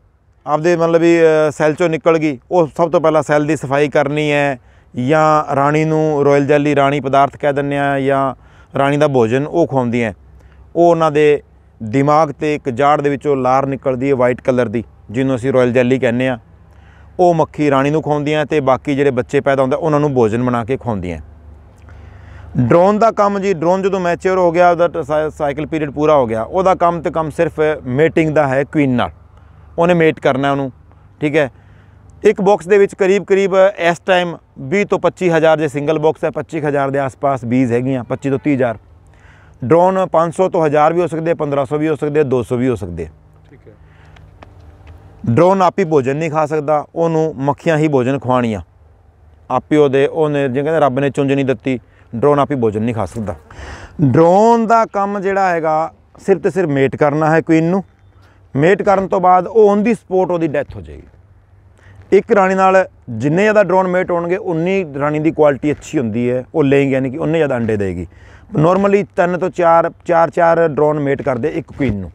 ਆਪਦੇ ਮਤਲਬ ਵੀ ਸੈੱਲ ਚੋਂ ਨਿਕਲ ਗਈ ਉਹ ਸਭ ਤੋਂ ਪਹਿਲਾਂ ਸੈੱਲ ਦੀ ਸਫਾਈ ਕਰਨੀ ਹੈ ਜਾਂ ਰਾਣੀ ਨੂੰ ਰਾਇਲ ਜੈਲੀ ਰਾਣੀ ਪਦਾਰਥ ਕਹਿ ਦਿੰਨੇ ਆ ਜਾਂ ਰਾਣੀ ਦਾ ਭੋਜਨ ਉਹ ਐ ਉਹ ਉਹਨਾਂ ਦੇ ਦਿਮਾਗ ਤੇ ਇੱਕ ਜਾੜ ਦੇ ਵਿੱਚੋਂ ਲਾਰ ਨਿਕਲਦੀ ਹੈ ਵਾਈਟ ਕਲਰ ਦੀ ਜਿਹਨੂੰ ਅਸੀਂ ਰਾਇਲ ਜੈਲੀ ਕਹਿੰਨੇ ਆ ਉਹ ਮੱਖੀ ਰਾਣੀ ਨੂੰ ਖਵਾਉਂਦੀਆਂ ਤੇ ਬਾਕੀ ਜਿਹੜੇ ਬੱਚੇ ਪੈਦਾ ਹੁੰਦੇ ਉਹਨਾਂ ਨੂੰ ਭੋਜਨ ਬਣਾ ਕੇ ਖਵਾਉਂਦੀਆਂ ਡਰੋਨ ਦਾ ਕੰਮ ਜੀ ਡਰੋਨ ਜਦੋਂ ਮੈਚੁਰ ਹੋ ਗਿਆ ਉਹਦਾ ਸਾਈਕਲ ਪੀਰੀਅਡ ਪੂਰਾ ਹੋ ਗਿਆ ਉਹਦਾ ਕੰਮ ਤੇ ਕੰਮ ਸਿਰਫ ਮੀਟਿੰਗ ਦਾ ਹੈ ਕੁਈਨ ਨਾਲ ਉਹਨੇ ਮੇਟ ਕਰਨਾ ਉਹਨੂੰ ਠੀਕ ਹੈ ਇੱਕ ਬਾਕਸ ਦੇ ਵਿੱਚ ਕਰੀਬ-ਕਰੀਬ ਇਸ ਟਾਈਮ 20 ਤੋਂ 25000 ਦੇ ਸਿੰਗਲ ਬਾਕਸ ਹੈ 25000 ਦੇ ਆਸ-ਪਾਸ ਬੀਜ ਹੈਗੀਆਂ 25 ਤੋਂ 30000 ਡਰੋਨ 500 ਤੋਂ 1000 ਵੀ ਹੋ ਸਕਦੇ 1500 ਵੀ ਹੋ ਸਕਦੇ 200 ਵੀ ਹੋ ਸਕਦੇ ਠੀਕ ਹੈ ਡਰੋਨ ਆਪੀ ਭੋਜਨ ਨਹੀਂ ਖਾ ਸਕਦਾ ਉਹਨੂੰ ਮੱਖੀਆਂ ਹੀ ਭੋਜਨ ਖਵਾਣੀਆਂ ਆਪੀ ਉਹਦੇ ਉਹਨੇ ਜਿਵੇਂ ਕਹਿੰਦੇ ਰੱਬ ਨੇ ਚੁੰਝ ਨਹੀਂ ਦਿੱਤੀ ਡਰੋਨ ਆਪੀ ਭੋਜਨ ਨਹੀਂ ਖਾ ਸਕਦਾ ਡਰੋਨ ਦਾ ਕੰਮ ਜਿਹੜਾ ਹੈਗਾ ਸਿਰਫ ਤੇ ਸਿਰਫ ਮੇਟ ਕਰਨਾ ਹੈ ਕੁਇਨ ਨੂੰ ਮੇਟ ਕਰਨ ਤੋਂ ਬਾਅਦ ਉਹ ਔਨ ਸਪੋਰਟ ਉਹਦੀ ਡੈਥ ਹੋ ਜਾਏਗੀ ਇੱਕ ਰਾਣੀ ਨਾਲ ਜਿੰਨੇ ਜ਼ਿਆਦਾ ਡਰੋਨ ਮੇਟ ਹੋਣਗੇ ਉਨੀ ਰਾਣੀ ਦੀ ਕੁਆਲਿਟੀ ਅੱਛੀ ਹੁੰਦੀ ਹੈ ਉਹ ਲੇਂਗੇ ਯਾਨੀ ਕਿ ਉਨੇ ਜ਼ਿਆਦਾ ਅੰਡੇ ਦੇਗੀ ਨਾਰਮਲੀ 3 ਤੋਂ 4 4 4 ਡਰੋਨ ਮੇਟ ਕਰਦੇ ਇੱਕ ਕੁਇਨ ਨੂੰ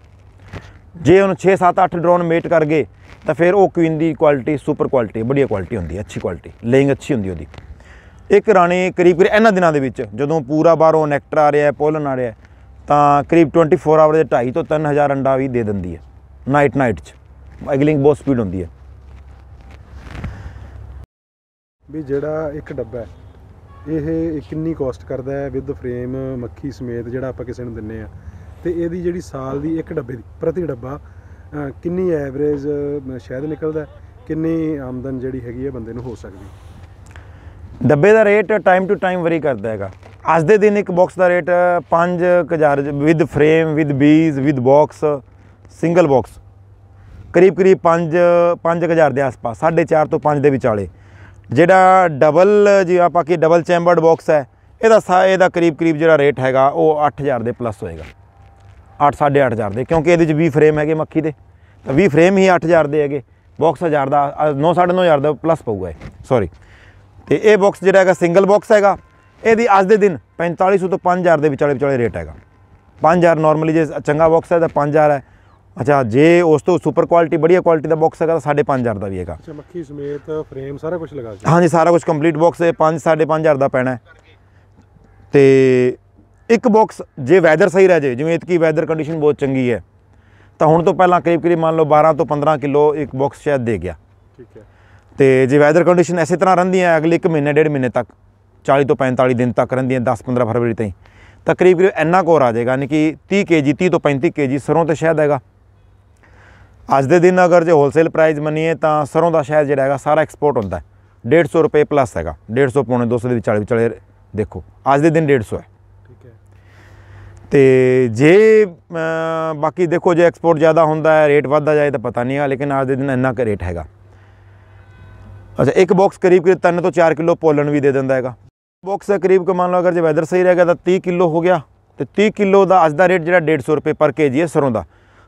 ਜੇ ਉਹਨੂੰ 6 7 8 ਡਰੋਨ ਮੇਟ ਕਰ ਗਏ ਤਾਂ ਫਿਰ ਉਹ ਕੁਇਨ ਦੀ ਕੁਆਲਿਟੀ ਸੁਪਰ ਕੁਆਲਿਟੀ ਬੜੀਆ ਕੁਆਲਿਟੀ ਹੁੰਦੀ ਹੈ ਅੱਛੀ ਕੁਆਲਿਟੀ ਲੇਗ ਅੱਛੀ ਹੁੰਦੀ ਉਹਦੀ ਇੱਕ ਰਾਣੀ ਕਰੀਬ ਕਰੀਬ ਇਹਨਾਂ ਦਿਨਾਂ ਦੇ ਵਿੱਚ ਜਦੋਂ ਪੂਰਾ ਬਾਹਰੋਂ ਨੈਕਟਰ ਆ ਰਿਹਾ ਹੈ ਪੋਲਨ ਆ ਰਿਹਾ ਤਾਂ ਕਰੀਬ 24 ਆਵਰ ਦੇ 2.5 ਤੋਂ 3000 ਅੰਡਾ ਵੀ ਦੇ ਦਿੰਦੀ ਹੈ ਨਾਈਟ ਨਾਈਟ 'ਚ ਐਗਲਿੰਗ ਬਹੁਤ ਸਪੀਡ ਹੁੰਦੀ ਹੈ ਵੀ ਜਿਹੜਾ ਇੱਕ ਡੱਬਾ ਇਹ ਕਿੰਨੀ ਕੋਸਟ ਕਰਦਾ ਹੈ ਵਿਦ ਫਰੇਮ ਮੱਖੀ ਸਮੇਤ ਜਿਹੜਾ ਆਪਾਂ ਕਿਸੇ ਨੂੰ ਦਿੰਨੇ ਆ ਤੇ ਇਹਦੀ ਜਿਹੜੀ ਸਾਲ ਦੀ ਇੱਕ ਡੱਬੇ ਦੀ ਪ੍ਰਤੀ ਡੱਬਾ ਕਿੰਨੀ ਐਵਰੇਜ ਸ਼ਾਇਦ ਨਿਕਲਦਾ ਕਿੰਨੀ ਆਮਦਨ ਜਿਹੜੀ ਹੈਗੀ ਹੈ ਬੰਦੇ ਨੂੰ ਹੋ ਸਕਦੀ ਡੱਬੇ ਦਾ rate time to time worry ਕਰਦਾ ਹੈਗਾ ਅੱਜ ਦੇ ਦਿਨ ਇੱਕ ਬਾਕਸ ਦਾ rate 5000 with frame with bees with box single box ਕਰੀਬ ਕਰੀਬ 5 5000 ਦੇ ਆਸ-ਪਾਸ 4.5 ਤੋਂ 5 ਦੇ ਵਿਚਾਲੇ ਜਿਹੜਾ ਡਬਲ ਜੇ ਆਪਾਂ ਕਿ ਡਬਲ ਚੈਂਬਰਡ ਬਾਕਸ ਹੈ ਇਹਦਾ ਸਾ ਇਹਦਾ ਕਰੀਬ ਕਰੀਬ ਜਿਹੜਾ ਰੇਟ ਹੈਗਾ ਉਹ 8000 ਦੇ ਪਲੱਸ ਹੋਏਗਾ 8 8500 ਦੇ ਕਿਉਂਕਿ ਇਹਦੇ ਵਿੱਚ 20 ਫਰੇਮ ਹੈਗੇ ਮੱਖੀ ਦੇ ਤਾਂ 20 ਫਰੇਮ ਹੀ 8000 ਦੇ ਹੈਗੇ ਬਾਕਸ 1000 ਦਾ 9 9500 ਦਾ ਪਲੱਸ ਪਊਗਾ ਇਹ ਸੌਰੀ ਤੇ ਇਹ ਬਾਕਸ ਜਿਹੜਾ ਹੈਗਾ ਸਿੰਗਲ ਬਾਕਸ ਹੈਗਾ ਇਹਦੀ ਅੱਜ ਦੇ ਦਿਨ 4500 ਤੋਂ 5000 ਦੇ ਵਿਚਾਲੇ ਵਿਚਾਲੇ ਰੇਟ ਹੈਗਾ 5000 ਨਾਰਮਲੀ ਜੇ ਚੰਗਾ ਬਾਕਸ ਹੈ ਤਾਂ 5000 ਹੈ ਅੱਛਾ ਜੇ ਉਸ ਤੋਂ ਸੁਪਰ ਕੁਆਲਿਟੀ ਬੜੀਆ ਕੁਆਲਿਟੀ ਦਾ ਬਾਕਸ ਹੈਗਾ ਤਾਂ 5.5000 ਦਾ ਵੀ ਹੈਗਾ ਅੱਛਾ ਮੱਖੀ ਸਮੇਤ ਫਰੇਮ ਸਾਰਾ ਕੁਝ ਲਗਾ ਕੇ ਹਾਂਜੀ ਸਾਰਾ ਕੁਝ ਕੰਪਲੀਟ ਬਾਕਸ ਹੈ 5 5500 ਦਾ ਪੈਣਾ ਤੇ ਇੱਕ ਬਾਕਸ ਜੇ ਵੈਦਰ ਸਹੀ ਰਹਿ ਜੇ ਜਿਵੇਂ ਇਤਕੀ ਵੈਦਰ ਕੰਡੀਸ਼ਨ ਬਹੁਤ ਚੰਗੀ ਹੈ ਤਾਂ ਹੁਣ ਤੋਂ ਪਹਿਲਾਂ ਕਰੀਬ ਕਰੀਬ ਮੰਨ ਲਓ 12 ਤੋਂ 15 ਕਿਲੋ ਇੱਕ ਬਾਕਸ ਸ਼ਾਇਦ ਦੇ ਗਿਆ ਠੀਕ ਹੈ ਤੇ ਜੇ ਵੈਦਰ ਕੰਡੀਸ਼ਨ ਐਸੇ ਤਰ੍ਹਾਂ ਰਹਿੰਦੀ ਹੈ ਅਗਲੇ 1 ਮਹੀਨੇ ਡੇਢ ਮਹੀਨੇ ਤੱਕ 40 ਤੋਂ 45 ਦਿਨ ਤੱਕ ਰਹਿੰਦੀ ਹੈ 10 15 ਫਰਵਰੀ ਤਾਈਂ ਤਕਰੀਬ ਕਰੀਬ ਇੰਨਾ ਕੋਰ ਆ ਜਾਏਗਾ ਯਾਨੀ ਕਿ 30 ਕੇਜੀ 30 ਤੋਂ 35 ਕੇਜੀ ਸਰੋਂ ਤੇ ਸ਼ਾਇਦ ਹੈਗਾ ਅੱਜ ਦੇ ਦਿਨ ਅਗਰ ਜੇ ਹੋਲਸੇਲ ਪ੍ਰਾਈਸ ਮੰਨੀਏ ਤਾਂ ਸਰੋਂ ਦਾ ਸ਼ਹਿਦ ਜਿਹੜਾ ਹੈਗਾ ਸਾਰਾ ਐਕਸਪੋਰਟ ਹੁੰਦਾ ਹੈ 150 ਰੁਪਏ ਪਲੱਸ ਹੈਗਾ 150 ਪੌਣੇ 200 ਦੇ ਵਿਚਾਲੇ ਵਿਚਾਲੇ ਦੇਖੋ ਅੱਜ ਦੇ ਦਿਨ 150 ਹੈ ਠੀਕ ਹੈ ਤੇ ਜੇ ਬਾਕੀ ਦੇਖੋ ਜੇ ਐਕਸਪੋਰਟ ਜ਼ਿਆਦਾ ਹੁੰਦਾ ਹੈ ਰੇਟ ਵੱਧਦਾ ਜਾਏ ਤਾਂ ਪਤਾ ਨਹੀਂ ਆ ਲੇਕਿਨ ਅੱਜ ਦੇ ਦਿਨ ਇੰਨਾ ਕ ਰੇਟ ਹੈਗਾ ਅੱਛਾ ਇੱਕ ਬਾਕਸ ਕਰੀਬ ਕਿ 3 ਤੋਂ 4 ਕਿਲੋ ਪੋਲਨ ਵੀ ਦੇ ਦਿੰਦਾ ਹੈਗਾ ਬਾਕਸ ਕਰੀਬ ਕਿ ਮੰਨ ਲਓ ਅਗਰ ਜੇ ਵੈਦਰ ਸਹੀ ਰਹੇਗਾ ਤਾਂ 30 ਕਿਲੋ ਹੋ ਗਿਆ ਤੇ 30 ਕਿਲੋ ਦਾ ਅੱਜ ਦਾ ਰੇਟ ਜਿਹੜਾ 150 ਰੁਪਏ ਪਰ ਕੇਜੀ ਹੈ ਸਰੋਂ ਦਾ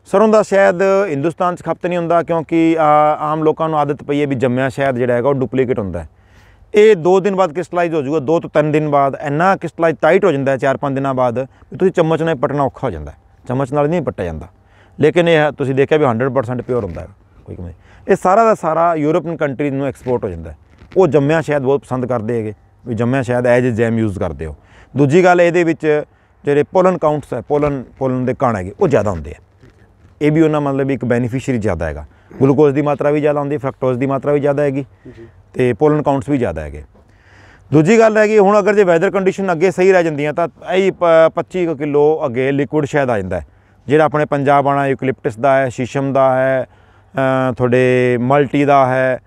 ਸਰੋਂ ਦਾ ਸ਼ਾਇਦ ਹਿੰਦੁਸਤਾਨ 'ਚ ਖਪਤ ਨਹੀਂ ਹੁੰਦਾ ਕਿਉਂਕਿ ਆਮ ਲੋਕਾਂ ਨੂੰ ਆਦਤ ਪਈ ਹੈ ਵੀ ਜੰਮਿਆ ਸ਼ਾਇਦ ਜਿਹੜਾ ਹੈਗਾ ਉਹ ਡੁਪਲੀਕੇਟ ਹੁੰਦਾ ਇਹ 2 ਦਿਨ ਬਾਅਦ ਕ੍ਰਿਸਟਲਾਈਜ਼ ਹੋ ਜਾਊਗਾ 2 ਤੋਂ 3 ਦਿਨ ਬਾਅਦ ਇੰਨਾ ਕ੍ਰਿਸਟਲਾਈਜ਼ ਟਾਈਟ ਹੋ ਜਾਂਦਾ ਹੈ 4-5 ਦਿਨਾਂ ਬਾਅਦ ਵੀ ਤੁਸੀਂ ਚਮਚ ਨਾਲ ਪਟਣਾ ਔਖਾ ਹੋ ਜਾਂਦਾ ਚਮਚ ਨਾਲ ਨਹੀਂ ਪਟਿਆ ਜਾਂਦਾ ਲੇਕਿਨ ਇਹ ਤੁਸੀਂ ਦੇਖਿਆ ਵੀ 100% ਪਿਓਰ ਹੁੰਦਾ ਹੈ ਕੋਈ ਕਮੀ ਇਹ ਸਾਰਾ ਦਾ ਸਾਰਾ ਯੂਰੋਪੀਅਨ ਕੰਟਰੀਜ਼ ਨੂੰ ਐਕਸਪੋਰਟ ਹੋ ਜਾਂਦਾ ਉਹ ਜੰਮਿਆ ਸ਼ਾਇਦ ਬਹੁਤ ਪਸੰਦ ਕਰਦੇ ਹੈਗੇ ਵੀ ਜੰਮਿਆ ਸ਼ਾਇਦ ਐਜ ਜੈਮ ਯੂਜ਼ ਕਰਦੇ ਹੋ ਦੂਜੀ ਗੱਲ ਇਹਦੇ ਵਿੱਚ ਜਿਹੜੇ ਪੋਲਨ ਕਾਊਂਟਸ ਹੈ ਪੋਲਨ ਪੋਲਨ ਦੇ ਕਾਣ ਹੈਗੇ ਉਹ ਜ਼ਿਆਦਾ ਹੁੰਦੇ ਆ ਇਹ ਵੀ ਉਹਨਾਂ ਮਤਲਬ ਇੱਕ ਬੈਨੀਫੀਸ਼ੀਅਰੀ ਜ਼ਿਆਦਾ ਹੈਗਾ ਗਲੂਕੋਜ਼ ਦੀ ਮਾਤਰਾ ਵੀ ਜ਼ਿਆਦਾ ਹੁੰਦੀ ਹੈ ਫਰਕਟੋਜ਼ ਦੀ ਮਾਤਰਾ ਵੀ ਜ਼ਿਆਦਾ ਹੈਗੀ ਤੇ ਪੋਲਨ ਕਾਊਂਟਸ ਵੀ ਜ਼ਿਆਦਾ ਹੈਗੇ ਦੂਜੀ ਗੱਲ ਹੈ ਕਿ ਹੁਣ ਅਗਰ ਜੇ ਵੈਦਰ ਕੰਡੀਸ਼ਨ ਅੱਗੇ ਸਹੀ ਰਹਿ ਜਾਂਦੀਆਂ ਤਾਂ ਇਹ 25 ਕਿਲੋ ਅੱਗੇ ਲਿਕੁਇਡ ਸ਼ਾਇਦ ਆ ਜਾਂਦਾ ਜਿਹੜਾ ਆਪਣੇ ਪੰਜਾਬ ਆਣਾ ਯੂਕਲਿਪਟਸ ਦਾ ਹੈ ਸ਼ੀਸ਼ਮ ਦਾ ਹੈ ਤੁਹਾਡੇ ਮਲਟੀ ਦਾ ਹੈ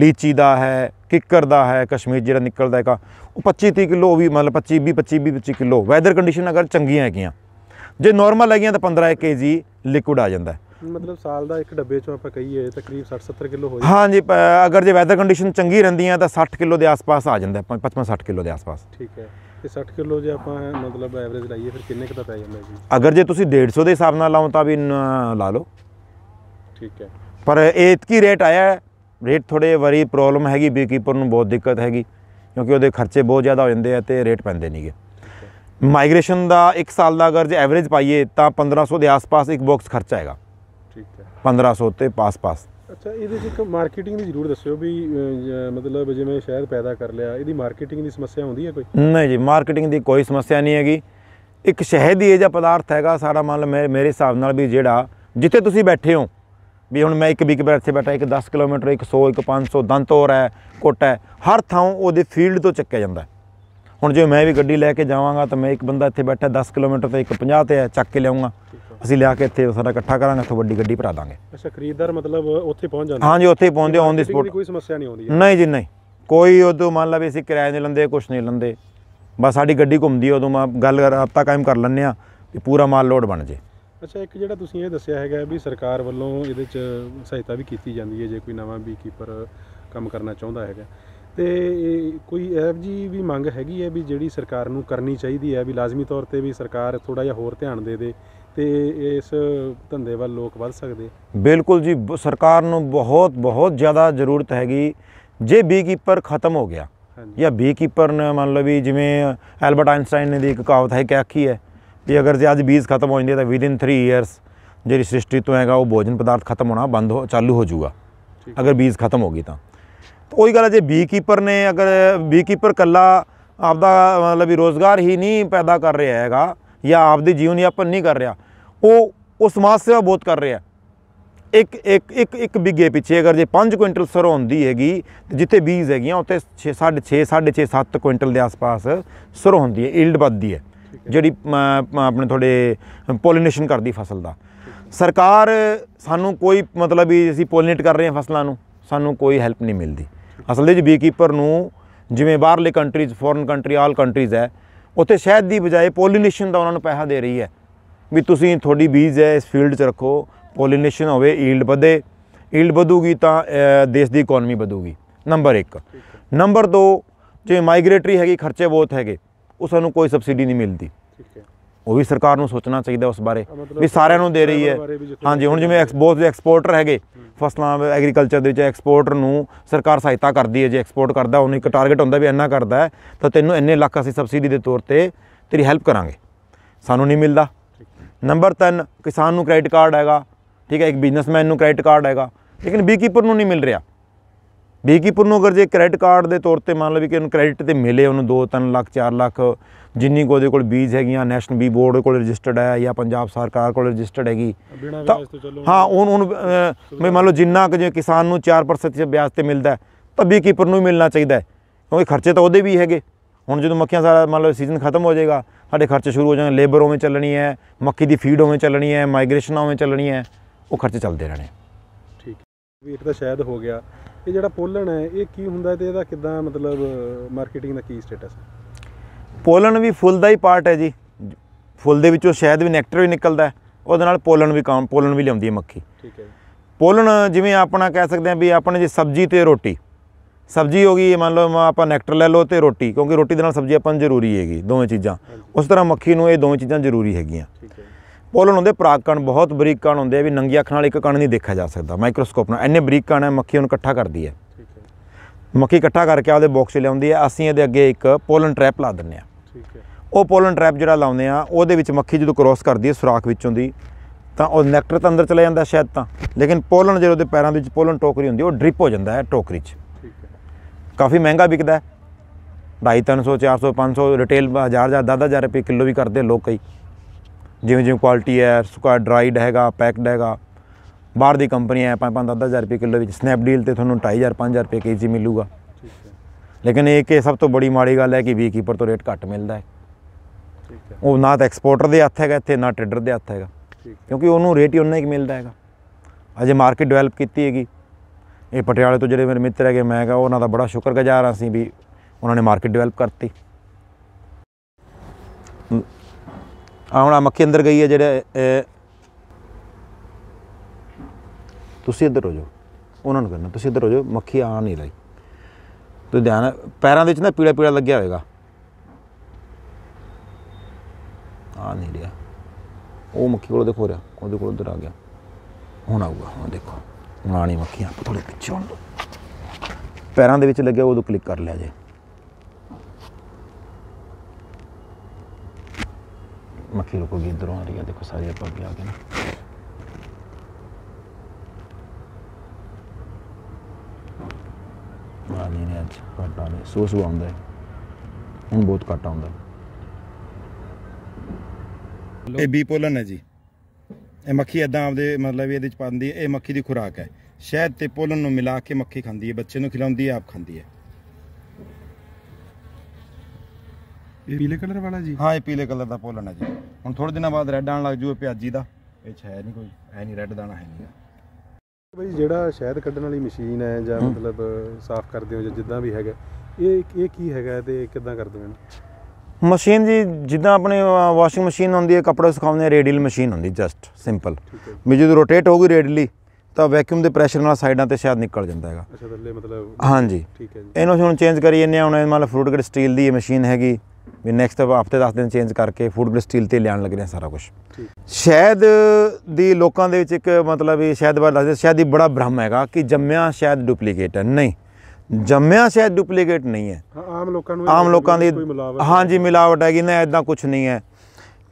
ਲੀਚੀ ਦਾ ਹੈ ਕਿੱਕਰ ਦਾ ਹੈ ਕਸ਼ਮੀਰ ਜਿਹੜਾ ਨਿਕਲਦਾ ਹੈਗਾ ਉਹ 25 30 ਕਿਲੋ ਵੀ ਮਤਲਬ 25 20 25 25 ਕਿਲੋ ਵੈਦਰ ਕੰਡੀਸ਼ਨ ਅਗਰ ਚੰਗੀਆਂ ਹੈਗੀਆਂ ਜੇ ਨਾਰਮਲ ਲੱਗੀਆਂ ਤਾਂ 15 ਜੀ ਲਿਕਵਿਡ ਆ ਜਾਂਦਾ ਮਤਲਬ ਸਾਲ ਦਾ ਇੱਕ ਡੱਬੇ ਚੋਂ ਆਪਾਂ ਕਹੀਏ ਤਕਰੀਬ 60 70 ਕਿਲੋ ਹੋ ਜਾਂਦਾ ਹਾਂਜੀ ਅਗਰ ਜੇ ਵੈਦਰ ਕੰਡੀਸ਼ਨ ਚੰਗੀ ਰਹਿੰਦੀਆਂ ਤਾਂ 60 ਕਿਲੋ ਦੇ ਆਸ-ਪਾਸ ਆ ਜਾਂਦਾ 55 60 ਕਿਲੋ ਦੇ ਆਸ-ਪਾਸ ਠੀਕ ਹੈ ਤੇ 60 ਕਿਲੋ ਜੇ ਆਪਾਂ ਮਤਲਬ ਐਵਰੇਜ ਲਾਈਏ ਫਿਰ ਕਿੰਨੇ ਕੁ ਪੈ ਜਾਂਦਾ ਜੀ ਅਗਰ ਜੇ ਤੁਸੀਂ 150 ਦੇ ਹਿਸਾਬ ਨਾਲ ਲਾਉਂ ਤਾਂ ਵੀ ਲਾ ਲਓ ਠੀਕ ਹੈ ਪਰ ਇਤਕੀ ਰੇਟ ਆਇਆ ਰੇਟ ਥੋੜੇ ਵਰੀ ਪ੍ਰੋਬਲਮ ਹੈਗੀ ਬੀਕੀਪਰ ਨੂੰ ਬਹੁਤ ਦਿੱਕਤ ਹੈਗੀ ਕਿਉਂਕਿ ਉਹਦੇ ਖਰਚੇ ਬਹੁਤ ਜ਼ਿਆਦਾ ਹੋ ਜਾਂਦੇ ਆ ਤੇ ਰੇਟ ਪੈਂਦੇ ਨਹੀਂਗੇ ਮਾਈਗ੍ਰੇਸ਼ਨ ਦਾ 1 ਸਾਲ ਦਾ ਅਗਰ ਜੇ ਐਵਰੇਜ ਪਾਈਏ ਤਾਂ 1500 ਦੇ ਆਸ-ਪਾਸ ਇੱਕ ਬਾਕਸ ਖਰਚਾ ਆਏਗਾ ਠੀਕ ਹੈ 1500 ਤੇ ਪਾਸ-ਪਾਸ ਅੱਛਾ ਇਹਦੇ ਵਿੱਚ ਇੱਕ ਮਾਰਕੀਟਿੰਗ ਦੀ ਜ਼ਰੂਰ ਦੱਸਿਓ ਵੀ ਮਤਲਬ ਜਿਵੇਂ ਸ਼ਹਿਦ ਪੈਦਾ ਕਰ ਲਿਆ ਇਹਦੀ ਮਾਰਕੀਟਿੰਗ ਦੀ ਸਮੱਸਿਆ ਹੁੰਦੀ ਹੈ ਕੋਈ ਨਹੀਂ ਜੀ ਮਾਰਕੀਟਿੰਗ ਦੀ ਕੋਈ ਸਮੱਸਿਆ ਨਹੀਂ ਹੈਗੀ ਇੱਕ ਸ਼ਹਿਦ ਹੀ ਇਹ ਜਿਹਾ ਪਦਾਰਥ ਹੈਗਾ ਸਾਰਾ ਮੰਨ ਮੇਰੇ ਹਿਸਾਬ ਨਾਲ ਵੀ ਜਿਹੜਾ ਜਿੱਥੇ ਤੁਸੀਂ ਬੈਠੇ ਹੋ ਵੀ ਹੁਣ ਮੈਂ ਇੱਕ ਵੀਕ ਬੈਠ ਇੱਥੇ ਬੈਠਾ ਇੱਕ 10 ਕਿਲੋਮੀਟਰ ਇੱਕ 100 ਇੱਕ 500 ਦੰਤੋਰ ਹੈ ਕੋਟਾ ਹੈ ਹਰ ਥਾਂ ਉਹਦੇ ਫੀਲਡ ਤੋਂ ਚੱਕਿਆ ਜਾਂਦਾ ਹੁਣ ਜੇ ਮੈਂ ਵੀ ਗੱਡੀ ਲੈ ਕੇ ਜਾਵਾਂਗਾ ਤਾਂ ਮੈਂ ਇੱਕ ਬੰਦਾ ਇੱਥੇ ਬੈਠਾ 10 ਕਿਲੋਮੀਟਰ ਤੇ ਇੱਕ 50 ਤੇ ਹੈ ਚੱਕ ਕੇ ਲਿਆਉਂਗਾ ਅਸੀਂ ਲਿਆ ਕੇ ਇੱਥੇ ਸਾਰਾ ਇਕੱਠਾ ਕਰਾਂਗੇ ਤੋਂ ਵੱਡੀ ਗੱਡੀ ਭਰਾ ਦਾਂਗੇ ਅੱਛਾ ਖਰੀਦਦਾਰ ਮਤਲਬ ਉੱਥੇ ਪਹੁੰਚ ਜਾਂਦਾ ਹਾਂਜੀ ਉੱਥੇ ਪਹੁੰਚਦੇ ਆਨ ਦੀ ਸਪੋਰਟ ਕੋਈ ਸਮੱਸਿਆ ਨਹੀਂ ਆਉਂਦੀ ਨਹੀਂ ਜੀ ਨਹੀਂ ਕੋਈ ਉਦੋਂ ਮੰਨ ਲਾ ਵੀ ਅਸੀਂ ਕਿਰਾਏ ਨਹੀਂ ਲੰਦੇ ਕੁਝ ਨਹੀਂ ਲੰਦੇ ਬਸ ਸਾਡੀ ਗੱਡੀ ਘੁੰਮਦੀ ਉਦੋਂ ਮੈਂ ਗੱਲ ਰابطਾ ਕਾਇਮ ਕਰ ਲੈਂਦੇ ਆ ਕਿ ਪੂਰਾ ਮਾਲ ਲੋਡ ਬਣ ਜੇ ਅੱਛਾ ਇੱਕ ਜਿਹੜਾ ਤੁਸੀਂ ਇਹ ਦੱਸਿਆ ਹੈਗਾ ਵੀ ਸਰਕਾਰ ਵੱਲੋਂ ਇਹਦੇ ਚ ਸਹਾਇਤਾ ਵੀ ਕੀਤੀ ਜਾਂਦੀ ਹੈ ਜੇ ਕੋਈ ਨਵਾਂ ਬੀਕੀਪਰ ਕੰਮ ਕਰਨਾ ਚਾਹੁੰਦਾ ਹੈਗਾ ਤੇ ਕੋਈ ਐਫ ਜੀ ਵੀ ਮੰਗ ਹੈਗੀ ਹੈ ਵੀ ਜਿਹੜੀ ਸਰਕਾਰ ਨੂੰ ਕਰਨੀ ਚਾਹੀਦੀ ਹੈ ਵੀ ਲਾਜ਼ਮੀ ਤੌਰ ਤੇ ਵੀ ਸਰਕਾਰ ਥੋੜਾ ਜਿਹਾ ਹੋਰ ਧਿਆਨ ਦੇ ਦੇ ਤੇ ਇਸ ਧੰਦੇ ਵੱਲ ਲੋਕ ਵੱਧ ਸਕਦੇ ਬਿਲਕੁਲ ਜੀ ਸਰਕਾਰ ਨੂੰ ਬਹੁਤ ਬਹੁਤ ਜ਼ਿਆਦਾ ਜ਼ਰੂਰਤ ਹੈਗੀ ਜੇ ਬੀ ਕੀਪਰ ਖਤਮ ਹੋ ਗਿਆ ਜਾਂ ਬੀ ਕੀਪਰ ਨੇ ਮੰਨ ਲਓ ਵੀ ਜਿਵੇਂ ਐਲਬਰਟ ਆਇਨਸਟਾਈਨ ਨੇ ਦੀ ਇੱਕ ਕਹਾਵਤ ਹੈ ਕਿ ਆਖੀ ਹੈ ਵੀ ਅਗਰ ਜੇ ਅੱਜ ਬੀਜ ਖਤਮ ਹੋ ਜਾਂਦੇ ਤਾਂ ਵਿਦ ਇਨ 3 ਇਅਰਸ ਜਿਹੜੀ ਸ੍ਰਿਸ਼ਟੀ ਤੋਂ ਹੈਗਾ ਉਹ ਭੋਜਨ ਪਦਾਰਥ ਖਤਮ ਹੋਣਾ ਬੰਦ ਹੋ ਚਾਲੂ ਹੋ ਜਾਊਗਾ ਅਗਰ ਬੀਜ ਖਤਮ ਹੋ ਗਈ ਤਾਂ ਉਹੀ ਗੱਲ ਹੈ ਜੇ ਬੀ ਕੀਪਰ ਨੇ ਅਗਰ ਬੀ ਕੀਪਰ ਕੱਲਾ ਆਪਦਾ ਮਤਲਬ ਵੀ ਰੋਜ਼ਗਾਰ ਹੀ ਨਹੀਂ ਪੈਦਾ ਕਰ ਰਿਹਾ ਹੈਗਾ ਜਾਂ ਆਪਦੀ ਜੀਵਨ ਯਾਪਨ ਨਹੀਂ ਕਰ ਰਿਹਾ ਉਹ ਉਹ ਸਮਾਜ ਸੇਵਾ ਬਹੁਤ ਕਰ ਰਿਹਾ ਇੱਕ ਇੱਕ ਇੱਕ ਇੱਕ ਬਿੱਗੇ ਪਿੱਛੇ ਅਗਰ ਜੇ 5 ਕੁਇੰਟਲ ਸਰੋਂ ਹੁੰਦੀ ਹੈਗੀ ਤੇ ਜਿੱਥੇ ਬੀਜ ਹੈਗੀਆਂ ਉੱਥੇ 6 6.5 6.5 7 ਕੁਇੰਟਲ ਦੇ ਆਸ-ਪਾਸ ਸਰੋਂ ਹੁੰਦੀ ਹੈ ਈਲਡ ਵੱਧਦੀ ਹੈ ਜਿਹੜੀ ਆਪਣੇ ਤੁਹਾਡੇ ਪੋਲੀਨੇਸ਼ਨ ਕਰਦੀ ਫਸਲ ਦਾ ਸਰਕਾਰ ਸਾਨੂੰ ਕੋਈ ਮਤਲਬ ਵੀ ਅਸੀਂ ਪੋਲੀਨੇਟ ਕਰ ਰਹੇ ਹਾਂ ਫਸਲਾਂ ਨੂੰ ਸਾਨੂੰ ਕੋਈ ਹੈਲਪ ਨਹੀਂ ਮਿਲਦੀ ਅਸਲ ਵਿੱਚ ਬੀਕੀਪਰ ਨੂੰ ਜਿਵੇਂ ਬਾਹਰਲੇ countries foreign country all countries ਹੈ ਉੱਥੇ ਸ਼ਹਿਦ ਦੀ ਬਜਾਏ ਪੋਲੀਨੇਸ਼ਨ ਦਾ ਉਹਨਾਂ ਨੂੰ ਪੈਸਾ ਦੇ ਰਹੀ ਹੈ ਵੀ ਤੁਸੀਂ ਤੁਹਾਡੀ ਬੀਜ ਹੈ ਇਸ ਫੀਲਡ 'ਚ ਰੱਖੋ ਪੋਲੀਨੇਸ਼ਨ ਹੋਵੇ ਈਲਡ ਵਧੇ ਈਲਡ ਵਧੂਗੀ ਤਾਂ ਦੇਸ਼ ਦੀ ਇਕਨੋਮੀ ਵਧੂਗੀ ਨੰਬਰ 1 ਨੰਬਰ 2 ਜੇ ਮਾਈਗ੍ਰੇਟਰੀ ਹੈਗੀ ਖਰਚੇ ਬਹੁਤ ਹੈਗੇ ਉਹ ਸਾਨੂੰ ਕੋਈ ਸਬਸਿਡੀ ਨਹੀਂ ਮਿਲਦੀ ਠੀਕ ਹੈ ਉਹ ਵੀ ਸਰਕਾਰ ਨੂੰ ਸੋਚਣਾ ਚਾਹੀਦਾ ਉਸ ਬਾਰੇ ਵੀ ਸਾਰਿਆਂ ਨੂੰ ਦੇ ਰਹੀ ਹੈ ਹਾਂਜੀ ਹੁਣ ਜਿਵੇਂ ਬਹੁਤ ਐਕਸਪੋਰਟਰ ਹੈਗੇ ਫਸਲਾਂ ਐਗਰੀਕਲਚਰ ਦੇ ਵਿੱਚ ਐਕਸਪੋਰਟਰ ਨੂੰ ਸਰਕਾਰ ਸਹਾਇਤਾ ਕਰਦੀ ਹੈ ਜੇ ਐਕਸਪੋਰਟ ਕਰਦਾ ਉਹਨੂੰ ਇੱਕ ਟਾਰਗੇਟ ਹੁੰਦਾ ਵੀ ਇੰਨਾ ਕਰਦਾ ਹੈ ਤਾਂ ਤੈਨੂੰ ਇੰਨੇ ਲੱਖ ਅਸੀਂ ਸਬਸਿਡੀ ਦੇ ਤੌਰ ਤੇ ਤੇਰੀ ਹੈਲਪ ਕਰਾਂਗੇ ਸਾਨੂੰ ਨਹੀਂ ਮਿਲਦਾ ਨੰਬਰ 3 ਕਿਸਾਨ ਨੂੰ ਕ੍ਰੈਡਿਟ ਕਾਰਡ ਹੈਗਾ ਠੀਕ ਹੈ ਇੱਕ ਬਿਜ਼ਨਸਮੈਨ ਨੂੰ ਕ੍ਰੈਡਿਟ ਕਾਰਡ ਹੈਗਾ ਲੇਕਿਨ ਬੀਕੀਪਰ ਨੂੰ ਨਹੀਂ ਮਿਲ ਰਿਹਾ ਬੇਕੀਪੁਰ ਨੂੰ ਅਗਰ ਜੇ ਕ੍ਰੈਡਿਟ ਕਾਰਡ ਦੇ ਤੌਰ ਤੇ ਮੰਨ ਲਓ ਵੀ ਕਿ ਉਹਨੂੰ ਕ੍ਰੈਡਿਟ ਤੇ ਮਿਲੇ ਉਹਨੂੰ 2 3 ਲੱਖ 4 ਲੱਖ ਜਿੰਨੀ ਕੋ ਉਹਦੇ ਕੋਲ ਬੀਜ ਹੈਗੀਆਂ ਨੈਸ਼ਨਲ ਬੀ ਬੋਰਡ ਕੋਲ ਰਜਿਸਟਰਡ ਹੈ ਜਾਂ ਪੰਜਾਬ ਸਰਕਾਰ ਕੋਲ ਰਜਿਸਟਰਡ ਹੈਗੀ ਹਾਂ ਹਾਂ ਉਹ ਮੈਂ ਮੰਨ ਲਓ ਜਿੰਨਾ ਕਿ ਜੇ ਕਿਸਾਨ ਨੂੰ 4% ਵਿਆਜ ਤੇ ਮਿਲਦਾ ਤਾਂ ਬੀਕੀਪਰ ਨੂੰ ਮਿਲਣਾ ਚਾਹੀਦਾ ਕਿਉਂਕਿ ਖਰਚੇ ਤਾਂ ਉਹਦੇ ਵੀ ਹੈਗੇ ਹੁਣ ਜਦੋਂ ਮੱਖੀਆਂ ਸਾਰਾ ਮੰਨ ਲਓ ਸੀਜ਼ਨ ਖਤਮ ਹੋ ਜਾਏਗਾ ਸਾਡੇ ਖਰਚੇ ਸ਼ੁਰੂ ਹੋ ਜਾਣਗੇ ਲੇਬਰ ਉਹਵੇਂ ਚੱਲਣੀ ਹੈ ਮੱਕੀ ਦੀ ਫੀਡ ਉਹਵੇਂ ਚੱਲਣੀ ਹੈ ਮਾਈਗ੍ਰੇਸ਼ਨ ਉਹਵੇਂ ਚੱਲਣੀ ਹੈ ਉਹ ਖਰਚੇ ਚੱਲਦੇ ਰਹਿਣੇ ਠੀਕ ਵੀ ਤਾਂ ਸ਼ਾਇਦ ਹੋ ਗਿਆ ਇਹ ਜਿਹੜਾ ਪੋਲਨ ਹੈ ਇਹ ਕੀ ਹੁੰਦਾ ਤੇ ਇਹਦਾ ਕਿਦਾਂ ਮਤਲਬ ਮਾਰਕੀਟਿੰਗ ਦਾ ਕੀ ਸਟੇਟਸ ਹੈ ਪੋਲਨ ਵੀ ਫੁੱਲ ਦਾ ਹੀ ਪਾਰਟ ਹੈ ਜੀ ਫੁੱਲ ਦੇ ਵਿੱਚੋਂ ਸ਼ਹਿਦ ਵੀ ਨੈਕਟਰ ਵੀ ਨਿਕਲਦਾ ਉਹਦੇ ਨਾਲ ਪੋਲਨ ਵੀ ਕੰਮ ਪੋਲਨ ਵੀ ਲਿਆਉਂਦੀ ਹੈ ਮੱਖੀ ਠੀਕ ਹੈ ਪੋਲਨ ਜਿਵੇਂ ਆਪਣਾ ਕਹਿ ਸਕਦੇ ਆ ਵੀ ਆਪਣੇ ਜੇ ਸਬਜ਼ੀ ਤੇ ਰੋਟੀ ਸਬਜ਼ੀ ਹੋ ਗਈ ਮੰਨ ਲਓ ਆਪਾਂ ਨੈਕਟਰ ਲੈ ਲਓ ਤੇ ਰੋਟੀ ਕਿਉਂਕਿ ਰੋਟੀ ਦੇ ਨਾਲ ਸਬਜ਼ੀ ਆਪਾਂ ਨੂੰ ਜ਼ਰੂਰੀ ਹੈਗੀ ਦੋਵੇਂ ਚੀਜ਼ਾਂ ਉਸ ਤਰ੍ਹਾਂ ਮੱਖੀ ਨੂੰ ਇਹ ਦੋਵੇਂ ਚੀਜ਼ਾਂ ਜ਼ਰੂਰੀ ਹੈਗੀਆਂ ਠੀਕ ਹੈ ਪੋਲਨ ਹੁੰਦੇ ਪਰਾਗ ਕਣ ਬਹੁਤ ਬਰੀਕ ਕਣ ਹੁੰਦੇ ਆ ਵੀ ਨੰਗੀ ਅੱਖ ਨਾਲ ਇੱਕ ਕਣ ਨਹੀਂ ਦੇਖਿਆ ਜਾ ਸਕਦਾ ਮਾਈਕਰੋਸਕੋਪ ਨਾਲ ਇੰਨੇ ਬਰੀਕ ਕਣ ਹੈ ਮੱਖੀ ਉਹਨੂੰ ਇਕੱਠਾ ਕਰਦੀ ਹੈ ਮੱਖੀ ਇਕੱਠਾ ਕਰਕੇ ਆਪਦੇ ਬਾਕਸ 'ਚ ਲਿਆਉਂਦੀ ਹੈ ਅਸੀਂ ਇਹਦੇ ਅੱਗੇ ਇੱਕ ਪੋਲਨ ਟ੍ਰੈਪ ਲਾ ਦਿੰਨੇ ਆ ਠੀਕ ਹੈ ਉਹ ਪੋਲਨ ਟ੍ਰੈਪ ਜਿਹੜਾ ਲਾਉਂਦੇ ਆ ਉਹਦੇ ਵਿੱਚ ਮੱਖੀ ਜਦੋਂ ਕ੍ਰੋਸ ਕਰਦੀ ਹੈ ਸੁਰਾਖ ਵਿੱਚੋਂ ਦੀ ਤਾਂ ਉਹ ਨੈਕਟਰ ਤਾਂ ਅੰਦਰ ਚਲਾ ਜਾਂਦਾ ਸ਼ਾਇਦ ਤਾਂ ਲੇਕਿਨ ਪੋਲਨ ਜਿਹੜਾ ਉਹਦੇ ਪੈਰਾਂ ਦੇ ਵਿੱਚ ਪੋਲਨ ਟੋਕਰੀ ਹੁੰਦੀ ਉਹ ਡ੍ਰਿਪ ਹੋ ਜਾਂਦਾ ਹੈ ਟੋਕਰੀ 'ਚ ਠੀਕ ਹੈ ਕਾਫੀ ਮਹਿੰਗਾ ਵਿਕਦਾ ਹੈ 2500 300 400 500 ਰਿਟੇਲ ਬਾਜ਼ਾਰ ਜਾਂ 10000 ਰੁਪਏ ਕਿਲੋ ਵੀ ਕਰਦੇ ਲੋਕ ਕਈ ਜਿਵੇਂ ਜਿਵੇਂ ਕੁਆਲਿਟੀ ਹੈ ਸੁਕਾ ਡਰਾਈਡ ਹੈਗਾ ਪੈਕਡ ਹੈਗਾ ਬਾਹਰ ਦੀ ਕੰਪਨੀ ਹੈ 5-5 ਰੁਪਏ ਕਿਲੋ ਵਿੱਚ ਸਨੈਪ ਡੀਲ ਤੇ ਤੁਹਾਨੂੰ 2500 5000 ਰੁਪਏ ਕੇਜੀ ਮਿਲੂਗਾ ਲੇਕਿਨ ਇਹ ਕਿ ਸਭ ਤੋਂ ਬੜੀ ਮਾੜੀ ਗੱਲ ਹੈ ਕਿ ਵੀ ਕੀਪਰ ਤੋਂ ਰੇਟ ਘੱਟ ਮਿਲਦਾ ਹੈ ਉਹ ਨਾ ਤਾਂ ਐਕਸਪੋਰਟਰ ਦੇ ਹੱਥ ਹੈਗਾ ਇੱਥੇ ਨਾ ਟ੍ਰੇਡਰ ਦੇ ਹੱਥ ਹੈਗਾ ਕਿਉਂਕਿ ਉਹਨੂੰ ਰੇਟ ਹੀ ਉਹਨਾਂ ਹੀ ਮਿਲਦਾ ਹੈਗਾ ਅਜੇ ਮਾਰਕੀਟ ਡਿਵੈਲਪ ਕੀਤੀ ਹੈਗੀ ਇਹ ਪਟਿਆਲੇ ਤੋਂ ਜਿਹੜੇ ਮੇਰੇ ਮਿੱਤਰ ਹੈਗੇ ਮੈਂ ਕਹਾਂ ਉਹਨਾਂ ਦਾ ਬੜਾ ਸ਼ੁਕਰਗੁਜ਼ਾਰ ਹਾਂ ਅਸੀਂ ਵੀ ਉਹਨਾਂ ਨੇ ਮਾਰਕੀਟ ਡਿਵੈਲਪ ਕਰਤੀ ਹੁਣ ਆ ਮੱਖੀ ਅੰਦਰ ਗਈ ਹੈ ਜਿਹੜੇ ਤੁਸੀਂ ਇੱਧਰ ਹੋ ਜਾਓ ਉਹਨਾਂ ਨੂੰ ਕਹਿੰਦਾ ਤੁਸੀਂ ਇੱਧਰ ਹੋ ਜਾਓ ਮੱਖੀ ਆ ਨਹੀਂ ਲਈ ਤੇ ਧਿਆਨ ਪੈਰਾਂ ਦੇ ਵਿੱਚ ਨਾ ਪੀਲਾ ਪੀਲਾ ਲੱਗਿਆ ਹੋਵੇਗਾ ਆ ਨਹੀਂ ਰਿਹਾ ਉਹ ਮੱਖੀ ਕੋਲ ਦੇਖੋ ਰਿਹਾ ਉਹਦੇ ਕੋਲ ਉੱਧਰ ਆ ਗਿਆ ਹੁਣ ਆਊਗਾ ਹੁਣ ਦੇਖੋ ਹੁਣ ਆਣੀ ਮੱਖੀ ਆਪ ਥੋੜੇ ਪਿੱਛੇ ਹੁਣ ਪੈਰਾਂ ਦੇ ਵਿੱਚ ਲੱਗਿਆ ਉਹਦੋਂ ਕਲਿੱਕ ਕਰ ਲਿਆ ਜੇ ਮੱਖੀ ਗਈ ਇਧਰੋਂ ਆ ਰਹੀ ਹੈ ਦੇਖੋ ਸਾਰੀ ਆਪਾਂ ਅੱਗੇ ਆ ਗਏ ਨਾ ਮਾਨੀ ਨੇ ਅੱਜ ਘੱਟ ਨੇ ਸੋ ਸੋ ਆਉਂਦਾ ਹੁਣ ਬਹੁਤ ਘੱਟ ਆਉਂਦਾ ਇਹ ਬੀ ਪੋਲਨ ਹੈ ਜੀ ਇਹ ਮੱਖੀ ਇਦਾਂ ਆਪਦੇ ਮਤਲਬ ਇਹਦੇ ਚ ਪਾਉਂਦੀ ਹੈ ਇਹ ਮੱਖੀ ਦੀ ਖੁਰਾਕ ਹੈ ਸ਼ਹਿਦ ਤੇ ਪੋਲਨ ਨੂੰ ਮਿਲਾ ਕੇ ਮੱਖੀ ਖਾਂਦੀ ਹੈ ਬੱਚੇ ਨੂੰ ਖਿਲਾਉਂਦੀ ਹੈ ਆਪ ਖਾਂਦੀ ਹੈ ਇਹ ਪੀਲੇ ਕਲਰ ਵਾਲਾ ਜੀ ਹਾਂ ਇਹ ਪੀਲੇ ਕਲਰ ਦਾ ਪੋਲਨ ਹੈ ਜੀ ਹੁਣ ਥੋੜੇ ਦਿਨਾਂ ਬਾਅਦ ਰੈੱਡ ਆਣ ਲੱਗ ਜੂਏ ਪਿਆਜੀ ਦਾ ਇਹ ਚ ਹੈ ਨਹੀਂ ਕੋਈ ਐ ਨਹੀਂ ਰੈੱਡ ਦਾਣਾ ਹੈ ਨਹੀਂ ਬਈ ਜਿਹੜਾ ਸ਼ਹਿਦ ਕੱਢਣ ਵਾਲੀ ਮਸ਼ੀਨ ਹੈ ਜਾਂ ਮਤਲਬ ਸਾਫ਼ ਕਰਦੇ ਹੋ ਜਾਂ ਜਿੱਦਾਂ ਵੀ ਹੈਗਾ ਇਹ ਇਹ ਕੀ ਹੈਗਾ ਤੇ ਕਿੱਦਾਂ ਕਰਦੇ ਹੋ ਮਸ਼ੀਨ ਜੀ ਜਿੱਦਾਂ ਆਪਣੇ ਵਾਸ਼ਿੰਗ ਮਸ਼ੀਨ ਹੁੰਦੀ ਹੈ ਕੱਪੜੇ ਸੁਕਾਉਂਦੇ ਰੇਡੀਅਲ ਮਸ਼ੀਨ ਹੁੰਦੀ ਜਸਟ ਸਿੰਪਲ ਵੀ ਜਦੋਂ ਰੋਟੇਟ ਹੋਊਗੀ ਰੇਡੀਅਲੀ ਤਾਂ ਵੈਕਿਊਮ ਦੇ ਪ੍ਰੈਸ਼ਰ ਨਾਲ ਸਾਈਡਾਂ ਤੇ ਸ਼ਾਇਦ ਨਿਕਲ ਜਾਂਦਾ ਹੈਗਾ ਅੱਛਾ ਥੱਲੇ ਮਤਲਬ ਹਾਂਜੀ ਠੀਕ ਹੈ ਜੀ ਇਹਨੂੰ ਹੁਣ ਚੇਂਜ ਕਰੀ ਜੰਨੇ ਹੁਣ ਮਤਲਬ ਫਰੂਟ ਗ੍ਰੇਡ ਸਟੀਲ ਦੀ ਇਹ ਮਸ਼ੀਨ ਹੈਗੀ ਵੀ ਨੈਕਸਟ ਹਫਤੇ 10 ਦਿਨ ਚੇਂਜ ਕਰਕੇ ਫੂਡ ਗ੍ਰੇਡ ਸਟੀਲ ਤੇ ਲਿਆਣ ਲੱਗ ਰਹੇ ਸਾਰਾ ਕੁਝ ਸ਼ਾਇਦ ਦੀ ਲੋਕਾਂ ਦੇ ਵਿੱਚ ਇੱਕ ਮਤਲਬ ਇਹ ਸ਼ਾਇਦ ਬਾਰੇ ਦੱਸਦੇ ਸ਼ਾਇਦ ਇਹ ਬੜਾ ਭ੍ਰਮ ਹੈਗਾ ਕਿ ਜੰਮਿਆ ਸ਼ਾਇਦ ਡੁਪਲੀਕੇਟ ਹੈ ਨਹੀਂ ਜੰਮਿਆ ਸ਼ਾਇਦ ਡੁਪਲੀਕੇਟ ਨਹੀਂ ਹੈ ਆਮ ਲੋਕਾਂ ਨੂੰ ਆਮ ਲੋਕਾਂ ਦੀ ਹਾਂਜੀ ਮਿਲਾਵਟ ਹੈਗੀ ਨਾ ਐਦਾਂ ਕੁਝ ਨਹੀਂ ਹੈ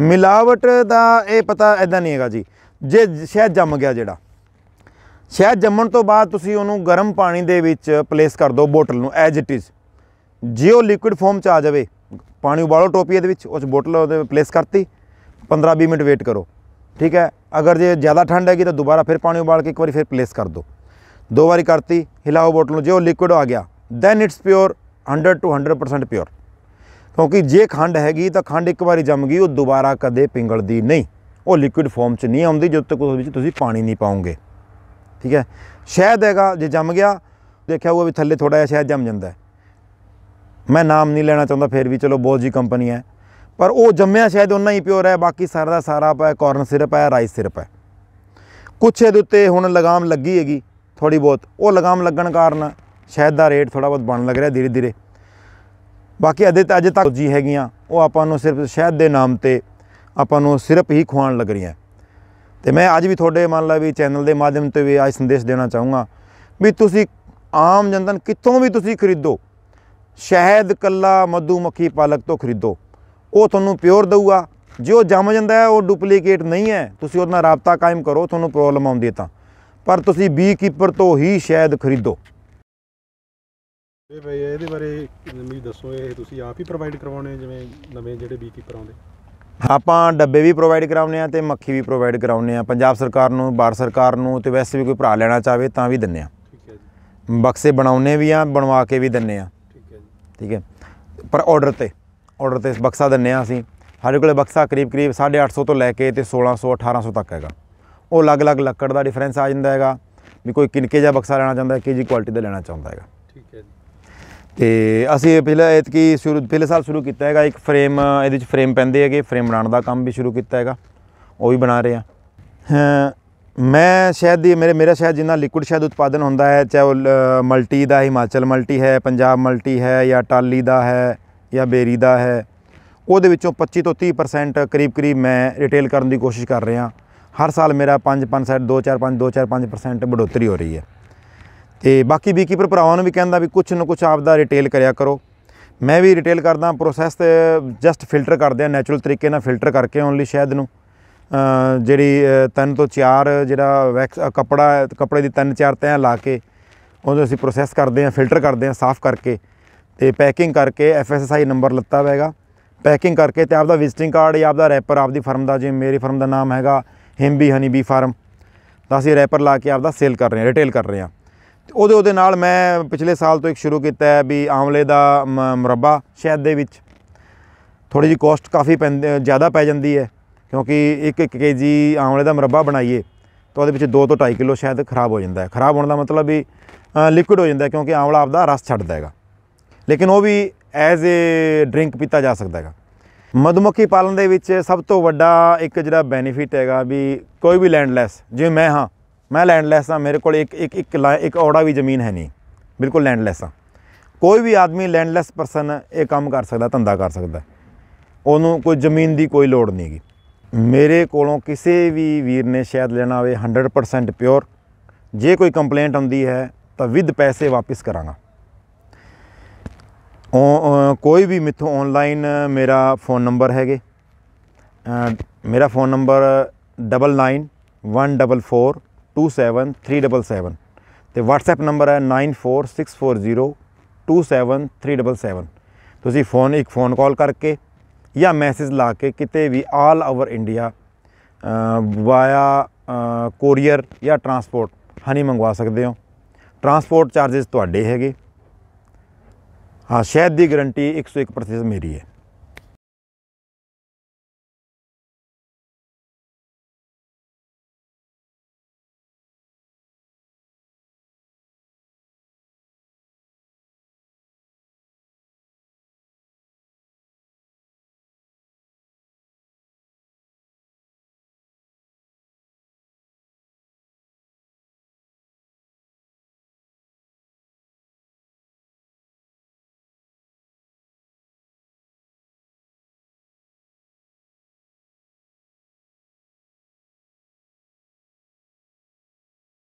ਮਿਲਾਵਟ ਦਾ ਇਹ ਪਤਾ ਐਦਾਂ ਨਹੀਂ ਹੈਗਾ ਜੀ ਜੇ ਸ਼ਾਇਦ ਜੰਮ ਗਿਆ ਜਿਹੜਾ ਸ਼ਾਇਦ ਜੰਮਣ ਤੋਂ ਬਾਅਦ ਤੁਸੀਂ ਉਹਨੂੰ ਗਰਮ ਪਾਣੀ ਦੇ ਵਿੱਚ ਪਲੇਸ ਕਰ ਦਿਓ ਬੋਟਲ ਨੂੰ ਐਜ਼ ਇਟ ਇਜ਼ ਜੇ ਉਹ ਲਿਕੁਇਡ ਫਾਰਮ ਚ ਆ ਜਾਵੇ ਪਾਣੀ ਉਬਾਲੋ ਟੋਪੀ ਦੇ ਵਿੱਚ ਉਸ ਬੋਤਲ ਉਹਦੇ ਪਲੇਸ ਕਰਤੀ 15-20 ਮਿੰਟ ਵੇਟ ਕਰੋ ਠੀਕ ਹੈ ਅਗਰ ਜੇ ਜ਼ਿਆਦਾ ਠੰਡ ਹੈਗੀ ਤਾਂ ਦੁਬਾਰਾ ਫਿਰ ਪਾਣੀ ਉਬਾਲ ਕੇ ਇੱਕ ਵਾਰੀ ਫਿਰ ਪਲੇਸ ਕਰ ਦਿਓ ਦੋ ਵਾਰੀ ਕਰਤੀ ਹਿਲਾਓ ਬੋਤਲ ਨੂੰ ਜੇ ਉਹ ਲਿਕੁਇਡ ਆ ਗਿਆ then it's pure 100 to 100% pure ਕਿਉਂਕਿ ਜੇ ਖੰਡ ਹੈਗੀ ਤਾਂ ਖੰਡ ਇੱਕ ਵਾਰੀ ਜੰਮ ਗਈ ਉਹ ਦੁਬਾਰਾ ਕਦੇ ਪਿੰਗਲਦੀ ਨਹੀਂ ਉਹ ਲਿਕੁਇਡ ਫਾਰਮ 'ਚ ਨਹੀਂ ਆਉਂਦੀ ਜਦੋਂ ਤੱਕ ਉਸ ਵਿੱਚ ਤੁਸੀਂ ਪਾਣੀ ਨਹੀਂ ਪਾਉਂਗੇ ਠੀਕ ਹੈ ਸ਼ਹਿਦ ਹੈਗਾ ਜੇ ਜੰਮ ਗਿਆ ਦੇਖਿਆ ਹੋਊਗਾ ਵੀ ਥੱਲੇ ਥੋੜਾ ਜਿਹਾ ਸ਼ਹਿਦ ਜੰਮ ਜਾਂਦਾ ਮੈਂ ਨਾਮ ਨਹੀਂ ਲੈਣਾ ਚਾਹੁੰਦਾ ਫਿਰ ਵੀ ਚਲੋ ਬਹੁਤ ਜੀ ਕੰਪਨੀ ਹੈ ਪਰ ਉਹ ਜੰਮਿਆ ਸ਼ਾਇਦ ਉਹਨਾਂ ਹੀ ਪਿਓਰ ਹੈ ਬਾਕੀ ਸਾਰਾ ਦਾ ਸਾਰਾ ਪਾ ਕਾਰਨ ਸਿਰਪ ਹੈ ਰਾਈਸ ਸਿਰਪ ਹੈ ਕੁਛ ਇਹਦੇ ਉੱਤੇ ਹੁਣ ਲਗਾਮ ਲੱਗੀ ਹੈਗੀ ਥੋੜੀ ਬਹੁਤ ਉਹ ਲਗਾਮ ਲੱਗਣ ਕਾਰਨ ਸ਼ਾਇਦ ਦਾ ਰੇਟ ਥੋੜਾ ਬਹੁਤ ਬਣਨ ਲੱਗ ਰਿਹਾ ਧੀਰੇ ਧੀਰੇ ਬਾਕੀ ਅਦੇ ਤੱਕ ਅਜੇ ਤੱਕ ਜੀ ਹੈਗੀਆਂ ਉਹ ਆਪਾਂ ਨੂੰ ਸਿਰਫ ਸ਼ਹਿਦ ਦੇ ਨਾਮ ਤੇ ਆਪਾਂ ਨੂੰ ਸਿਰਫ ਹੀ ਖਵਾਉਣ ਲੱਗ ਰਹੀਆਂ ਤੇ ਮੈਂ ਅੱਜ ਵੀ ਤੁਹਾਡੇ ਮੰਨ ਲਾ ਵੀ ਚੈਨਲ ਦੇ ਮਾਧਿਅਮ ਤੇ ਵੀ ਅੱਜ ਸੰਦੇਸ਼ ਦੇਣਾ ਚਾਹੂੰਗਾ ਵੀ ਤੁਸੀਂ ਆਮ ਜਨਤਨ ਕਿੱਥੋਂ ਵੀ ਤੁਸੀਂ ਖਰੀਦੋ ਸ਼ਹਿਦ ਕੱਲਾ ਮਧੂਮੱਖੀ ਪਾਲਕ ਤੋਂ ਖਰੀਦੋ ਉਹ ਤੁਹਾਨੂੰ ਪਿਓਰ ਦਊਗਾ ਜੇ ਉਹ ਜੰਮ ਜਾਂਦਾ ਹੈ ਉਹ ਡੁਪਲੀਕੇਟ ਨਹੀਂ ਹੈ ਤੁਸੀਂ ਉਹਦਾ ਨਾਲ ਰابطਾ ਕਾਇਮ ਕਰੋ ਤੁਹਾਨੂੰ ਪ੍ਰੋਬਲਮ ਆਉਂਦੀ ਹੈ ਤਾਂ ਪਰ ਤੁਸੀਂ ਬੀ ਕੀਪਰ ਤੋਂ ਹੀ ਸ਼ਹਿਦ ਖਰੀਦੋ ਇਹ ਬਈ ਇਹਦੇ ਬਾਰੇ ਮੈਨੂੰ ਦੱਸੋ ਇਹ ਤੁਸੀਂ ਆਪ ਹੀ ਪ੍ਰੋਵਾਈਡ ਕਰਵਾਉਣੇ ਜਿਵੇਂ ਨਵੇਂ ਜਿਹੜੇ ਬੀ ਕੀਪਰ ਆਉਂਦੇ ਆਪਾਂ ਡੱਬੇ ਵੀ ਪ੍ਰੋਵਾਈਡ ਕਰਾਉਨੇ ਆ ਤੇ ਮੱਖੀ ਵੀ ਪ੍ਰੋਵਾਈਡ ਕਰਾਉਨੇ ਆ ਪੰਜਾਬ ਸਰਕਾਰ ਨੂੰ ਬਾਰ ਸਰਕਾਰ ਨੂੰ ਤੇ ਵੈਸੇ ਵੀ ਕੋਈ ਭਰਾ ਲੈਣਾ ਚਾਵੇ ਤਾਂ ਵੀ ਦਿੰਨੇ ਆ ਠੀਕ ਹੈ ਜੀ ਬਕਸੇ ਬਣਾਉਨੇ ਵੀ ਆ ਬਣਵਾ ਕੇ ਵੀ ਦਿੰਨੇ ਆ ਠੀਕ ਹੈ ਪਰ ਆਰਡਰ ਤੇ ਆਰਡਰ ਤੇ ਬਕਸਾ ਦਿੰਨੇ ਆ ਅਸੀਂ ਸਾਡੇ ਕੋਲੇ ਬਕਸਾ ਕਰੀਬ ਕਰੀਬ 850 ਤੋਂ ਲੈ ਕੇ ਤੇ 1600 1800 ਤੱਕ ਹੈਗਾ ਉਹ ਅਲੱਗ-ਅਲੱਗ ਲੱਕੜ ਦਾ ਡਿਫਰੈਂਸ ਆ ਜਾਂਦਾ ਹੈਗਾ ਵੀ ਕੋਈ ਕਿਨਕੇ ਜਾਂ ਬਕਸਾ ਲੈਣਾ ਚਾਹੁੰਦਾ ਹੈ ਕਿਹਦੀ ਕੁਆਲਿਟੀ ਦਾ ਲੈਣਾ ਚਾਹੁੰਦਾ ਹੈਗਾ ਠੀਕ ਹੈ ਜੀ ਤੇ ਅਸੀਂ ਪਹਿਲਾਂ ਇਤਕੀ ਸ਼ੁਰੂ ਪਹਿਲੇ ਸਾਲ ਸ਼ੁਰੂ ਕੀਤਾ ਹੈਗਾ ਇੱਕ ਫਰੇਮ ਇਹਦੇ ਵਿੱਚ ਫਰੇਮ ਪੈਂਦੇ ਹੈਗੇ ਫਰੇਮ ਬਣਾਉਣ ਦਾ ਕੰਮ ਵੀ ਸ਼ੁਰੂ ਕੀਤਾ ਹੈਗਾ ਉਹ ਵੀ ਬਣਾ ਰਹੇ ਆ ਮੈਂ ਸ਼ਾਇਦ ਦੀ ਮੇਰੇ ਮੇਰਾ ਸ਼ਾਇਦ ਜਿੰਨਾ ਲਿਕੁਇਡ ਸ਼ਾਇਦ ਉਤਪਾਦਨ ਹੁੰਦਾ ਹੈ ਚਾਹੇ ਉਹ ਮਲਟੀ ਦਾ ਹਿਮਾਚਲ ਮਲਟੀ ਹੈ ਪੰਜਾਬ ਮਲਟੀ ਹੈ ਜਾਂ ਟਾਲੀ ਦਾ ਹੈ ਜਾਂ 베ਰੀ ਦਾ ਹੈ ਉਹਦੇ ਵਿੱਚੋਂ 25 ਤੋਂ 30% ਕਰੀਬ ਕਰੀਬ ਮੈਂ ਰਿਟੇਲ ਕਰਨ ਦੀ ਕੋਸ਼ਿਸ਼ ਕਰ ਰਿਹਾ ਹਰ ਸਾਲ ਮੇਰਾ 5 5 2 4 5 2 4 5% ਬੜੋਤਰੀ ਹੋ ਰਹੀ ਹੈ ਤੇ ਬਾਕੀ ਕੀਪਰ ਭਰਾਵਾਂ ਨੂੰ ਵੀ ਕਹਿੰਦਾ ਵੀ ਕੁਝ ਨਾ ਕੁਝ ਆਪ ਦਾ ਰਿਟੇਲ ਕਰਿਆ ਕਰੋ ਮੈਂ ਵੀ ਰਿਟੇਲ ਕਰਦਾ ਪ੍ਰੋਸੈਸ ਤੇ ਜਸਟ ਫਿਲਟਰ ਕਰਦੇ ਆ ਨੈਚੁਰਲ ਤਰੀਕੇ ਨਾਲ ਫਿਲਟਰ ਕਰਕੇ ਓਨਲੀ ਸ਼ਹਿਦ ਨੂੰ ਜਿਹੜੀ ਤਿੰਨ ਤੋਂ ਚਾਰ ਜਿਹੜਾ ਵੈਕਸ ਕਪੜਾ ਕਪੜੇ ਦੀ ਤਿੰਨ ਚਾਰ ਤੈਂ ਲਾ ਕੇ ਉਹਨੂੰ ਅਸੀਂ ਪ੍ਰੋਸੈਸ ਕਰਦੇ ਹਾਂ ਫਿਲਟਰ ਕਰਦੇ ਹਾਂ ਸਾਫ਼ ਕਰਕੇ ਤੇ ਪੈਕਿੰਗ ਕਰਕੇ ਐਫਐਸਐਸਆਈ ਨੰਬਰ ਲੱਤਾ ਹੋਏਗਾ ਪੈਕਿੰਗ ਕਰਕੇ ਤੇ ਆਪਦਾ ਵਿਜ਼ਿਟਿੰਗ ਕਾਰਡ ਜਾਂ ਆਪਦਾ ਰੈਪਰ ਆਪਦੀ ਫਰਮ ਦਾ ਜਿਵੇਂ ਮੇਰੀ ਫਰਮ ਦਾ ਨਾਮ ਹੈਗਾ ਹਿੰਬੀ ਹਨੀਬੀ ਫਾਰਮ ਤਾਂ ਅਸੀਂ ਰੈਪਰ ਲਾ ਕੇ ਆਪਦਾ ਸੇਲ ਕਰ ਰਹੇ ਹਾਂ ਰਿਟੇਲ ਕਰ ਰਹੇ ਹਾਂ ਉਹਦੇ ਉਹਦੇ ਨਾਲ ਮੈਂ ਪਿਛਲੇ ਸਾਲ ਤੋਂ ਇੱਕ ਸ਼ੁਰੂ ਕੀਤਾ ਹੈ ਵੀ ਆਮਲੇ ਦਾ ਮੁਰੱਬਾ ਸ਼ਹਿਦ ਦੇ ਵਿੱਚ ਥੋੜੀ ਜੀ ਕੋਸਟ ਕਾਫੀ ਜ਼ਿਆਦਾ ਪੈ ਜਾਂਦੀ ਹੈ ਕਿਉਂਕਿ 1-1 ਕੇਜੀ ਆਮਲੇ ਦਾ ਮਰਬਾ ਬਣਾਈਏ ਤਾਂ ਉਹਦੇ ਵਿੱਚ 2 ਤੋਂ 2.5 ਕਿਲੋ ਸ਼ਾਇਦ ਖਰਾਬ ਹੋ ਜਾਂਦਾ ਹੈ ਖਰਾਬ ਹੋਣ ਦਾ ਮਤਲਬ ਵੀ ਲਿਕਵਿਡ ਹੋ ਜਾਂਦਾ ਕਿਉਂਕਿ ਆਮਲਾ ਆਪਦਾ ਰਸ ਛੱਡਦਾ ਹੈਗਾ ਲੇਕਿਨ ਉਹ ਵੀ ਐਜ਼ ਅ ਡਰਿੰਕ ਪੀਤਾ ਜਾ ਸਕਦਾ ਹੈਗਾ ਮਧੂਮੱਖੀ ਪਾਲਣ ਦੇ ਵਿੱਚ ਸਭ ਤੋਂ ਵੱਡਾ ਇੱਕ ਜਿਹੜਾ ਬੈਨੀਫਿਟ ਹੈਗਾ ਵੀ ਕੋਈ ਵੀ ਲੈਂਡਲੈਸ ਜਿਵੇਂ ਮੈਂ ਹਾਂ ਮੈਂ ਲੈਂਡਲੈਸ ਹਾਂ ਮੇਰੇ ਕੋਲ ਇੱਕ ਇੱਕ ਇੱਕ ਇੱਕ ਔੜਾ ਵੀ ਜ਼ਮੀਨ ਹੈ ਨਹੀਂ ਬਿਲਕੁਲ ਲੈਂਡਲੈਸ ਹਾਂ ਕੋਈ ਵੀ ਆਦਮੀ ਲੈਂਡਲੈਸ ਪਰਸਨ ਇਹ ਕੰਮ ਕਰ ਸਕਦਾ ਧੰਦਾ ਕਰ ਸਕਦਾ ਉਹਨੂੰ ਕੋਈ ਜ਼ਮੀਨ ਦੀ ਕੋਈ ਲੋੜ ਨਹੀਂ ਹੈਗੀ ਮੇਰੇ ਕੋਲੋਂ ਕਿਸੇ ਵੀ ਵੀਰ ਨੇ ਸ਼ਾਇਦ ਲੈਣਾ ਹੋਵੇ 100% ਪਿਓਰ ਜੇ ਕੋਈ ਕੰਪਲੇਂਟ ਆਉਂਦੀ ਹੈ ਤਾਂ ਵਿਦ ਪੈਸੇ ਵਾਪਸ ਕਰਾਂਗਾ ਕੋਈ ਵੀ ਮਿੱਥੋਂ ਆਨਲਾਈਨ ਮੇਰਾ ਫੋਨ ਨੰਬਰ ਹੈਗੇ ਮੇਰਾ ਫੋਨ ਨੰਬਰ 9914427377 ਤੇ WhatsApp ਨੰਬਰ ਹੈ 9464027377 ਤੁਸੀਂ ਫੋਨ ਇੱਕ ਫੋਨ ਕਾਲ ਕਰਕੇ ਜਾਂ ਮੈਸੇਜ ਲਾ ਕੇ ਕਿਤੇ ਵੀ all over India via courier ਜਾਂ ਟਰਾਂਸਪੋਰਟ ਹਨੀ ਮੰਗਵਾ ਸਕਦੇ ਹੋ ਟਰਾਂਸਪੋਰਟ ਚਾਰजेस ਤੁਹਾਡੇ ਹੈਗੇ ਹਾਂ ਸ਼ਹਿਦ ਦੀ ਗਾਰੰਟੀ 101% ਮੇਰੀ ਹੈ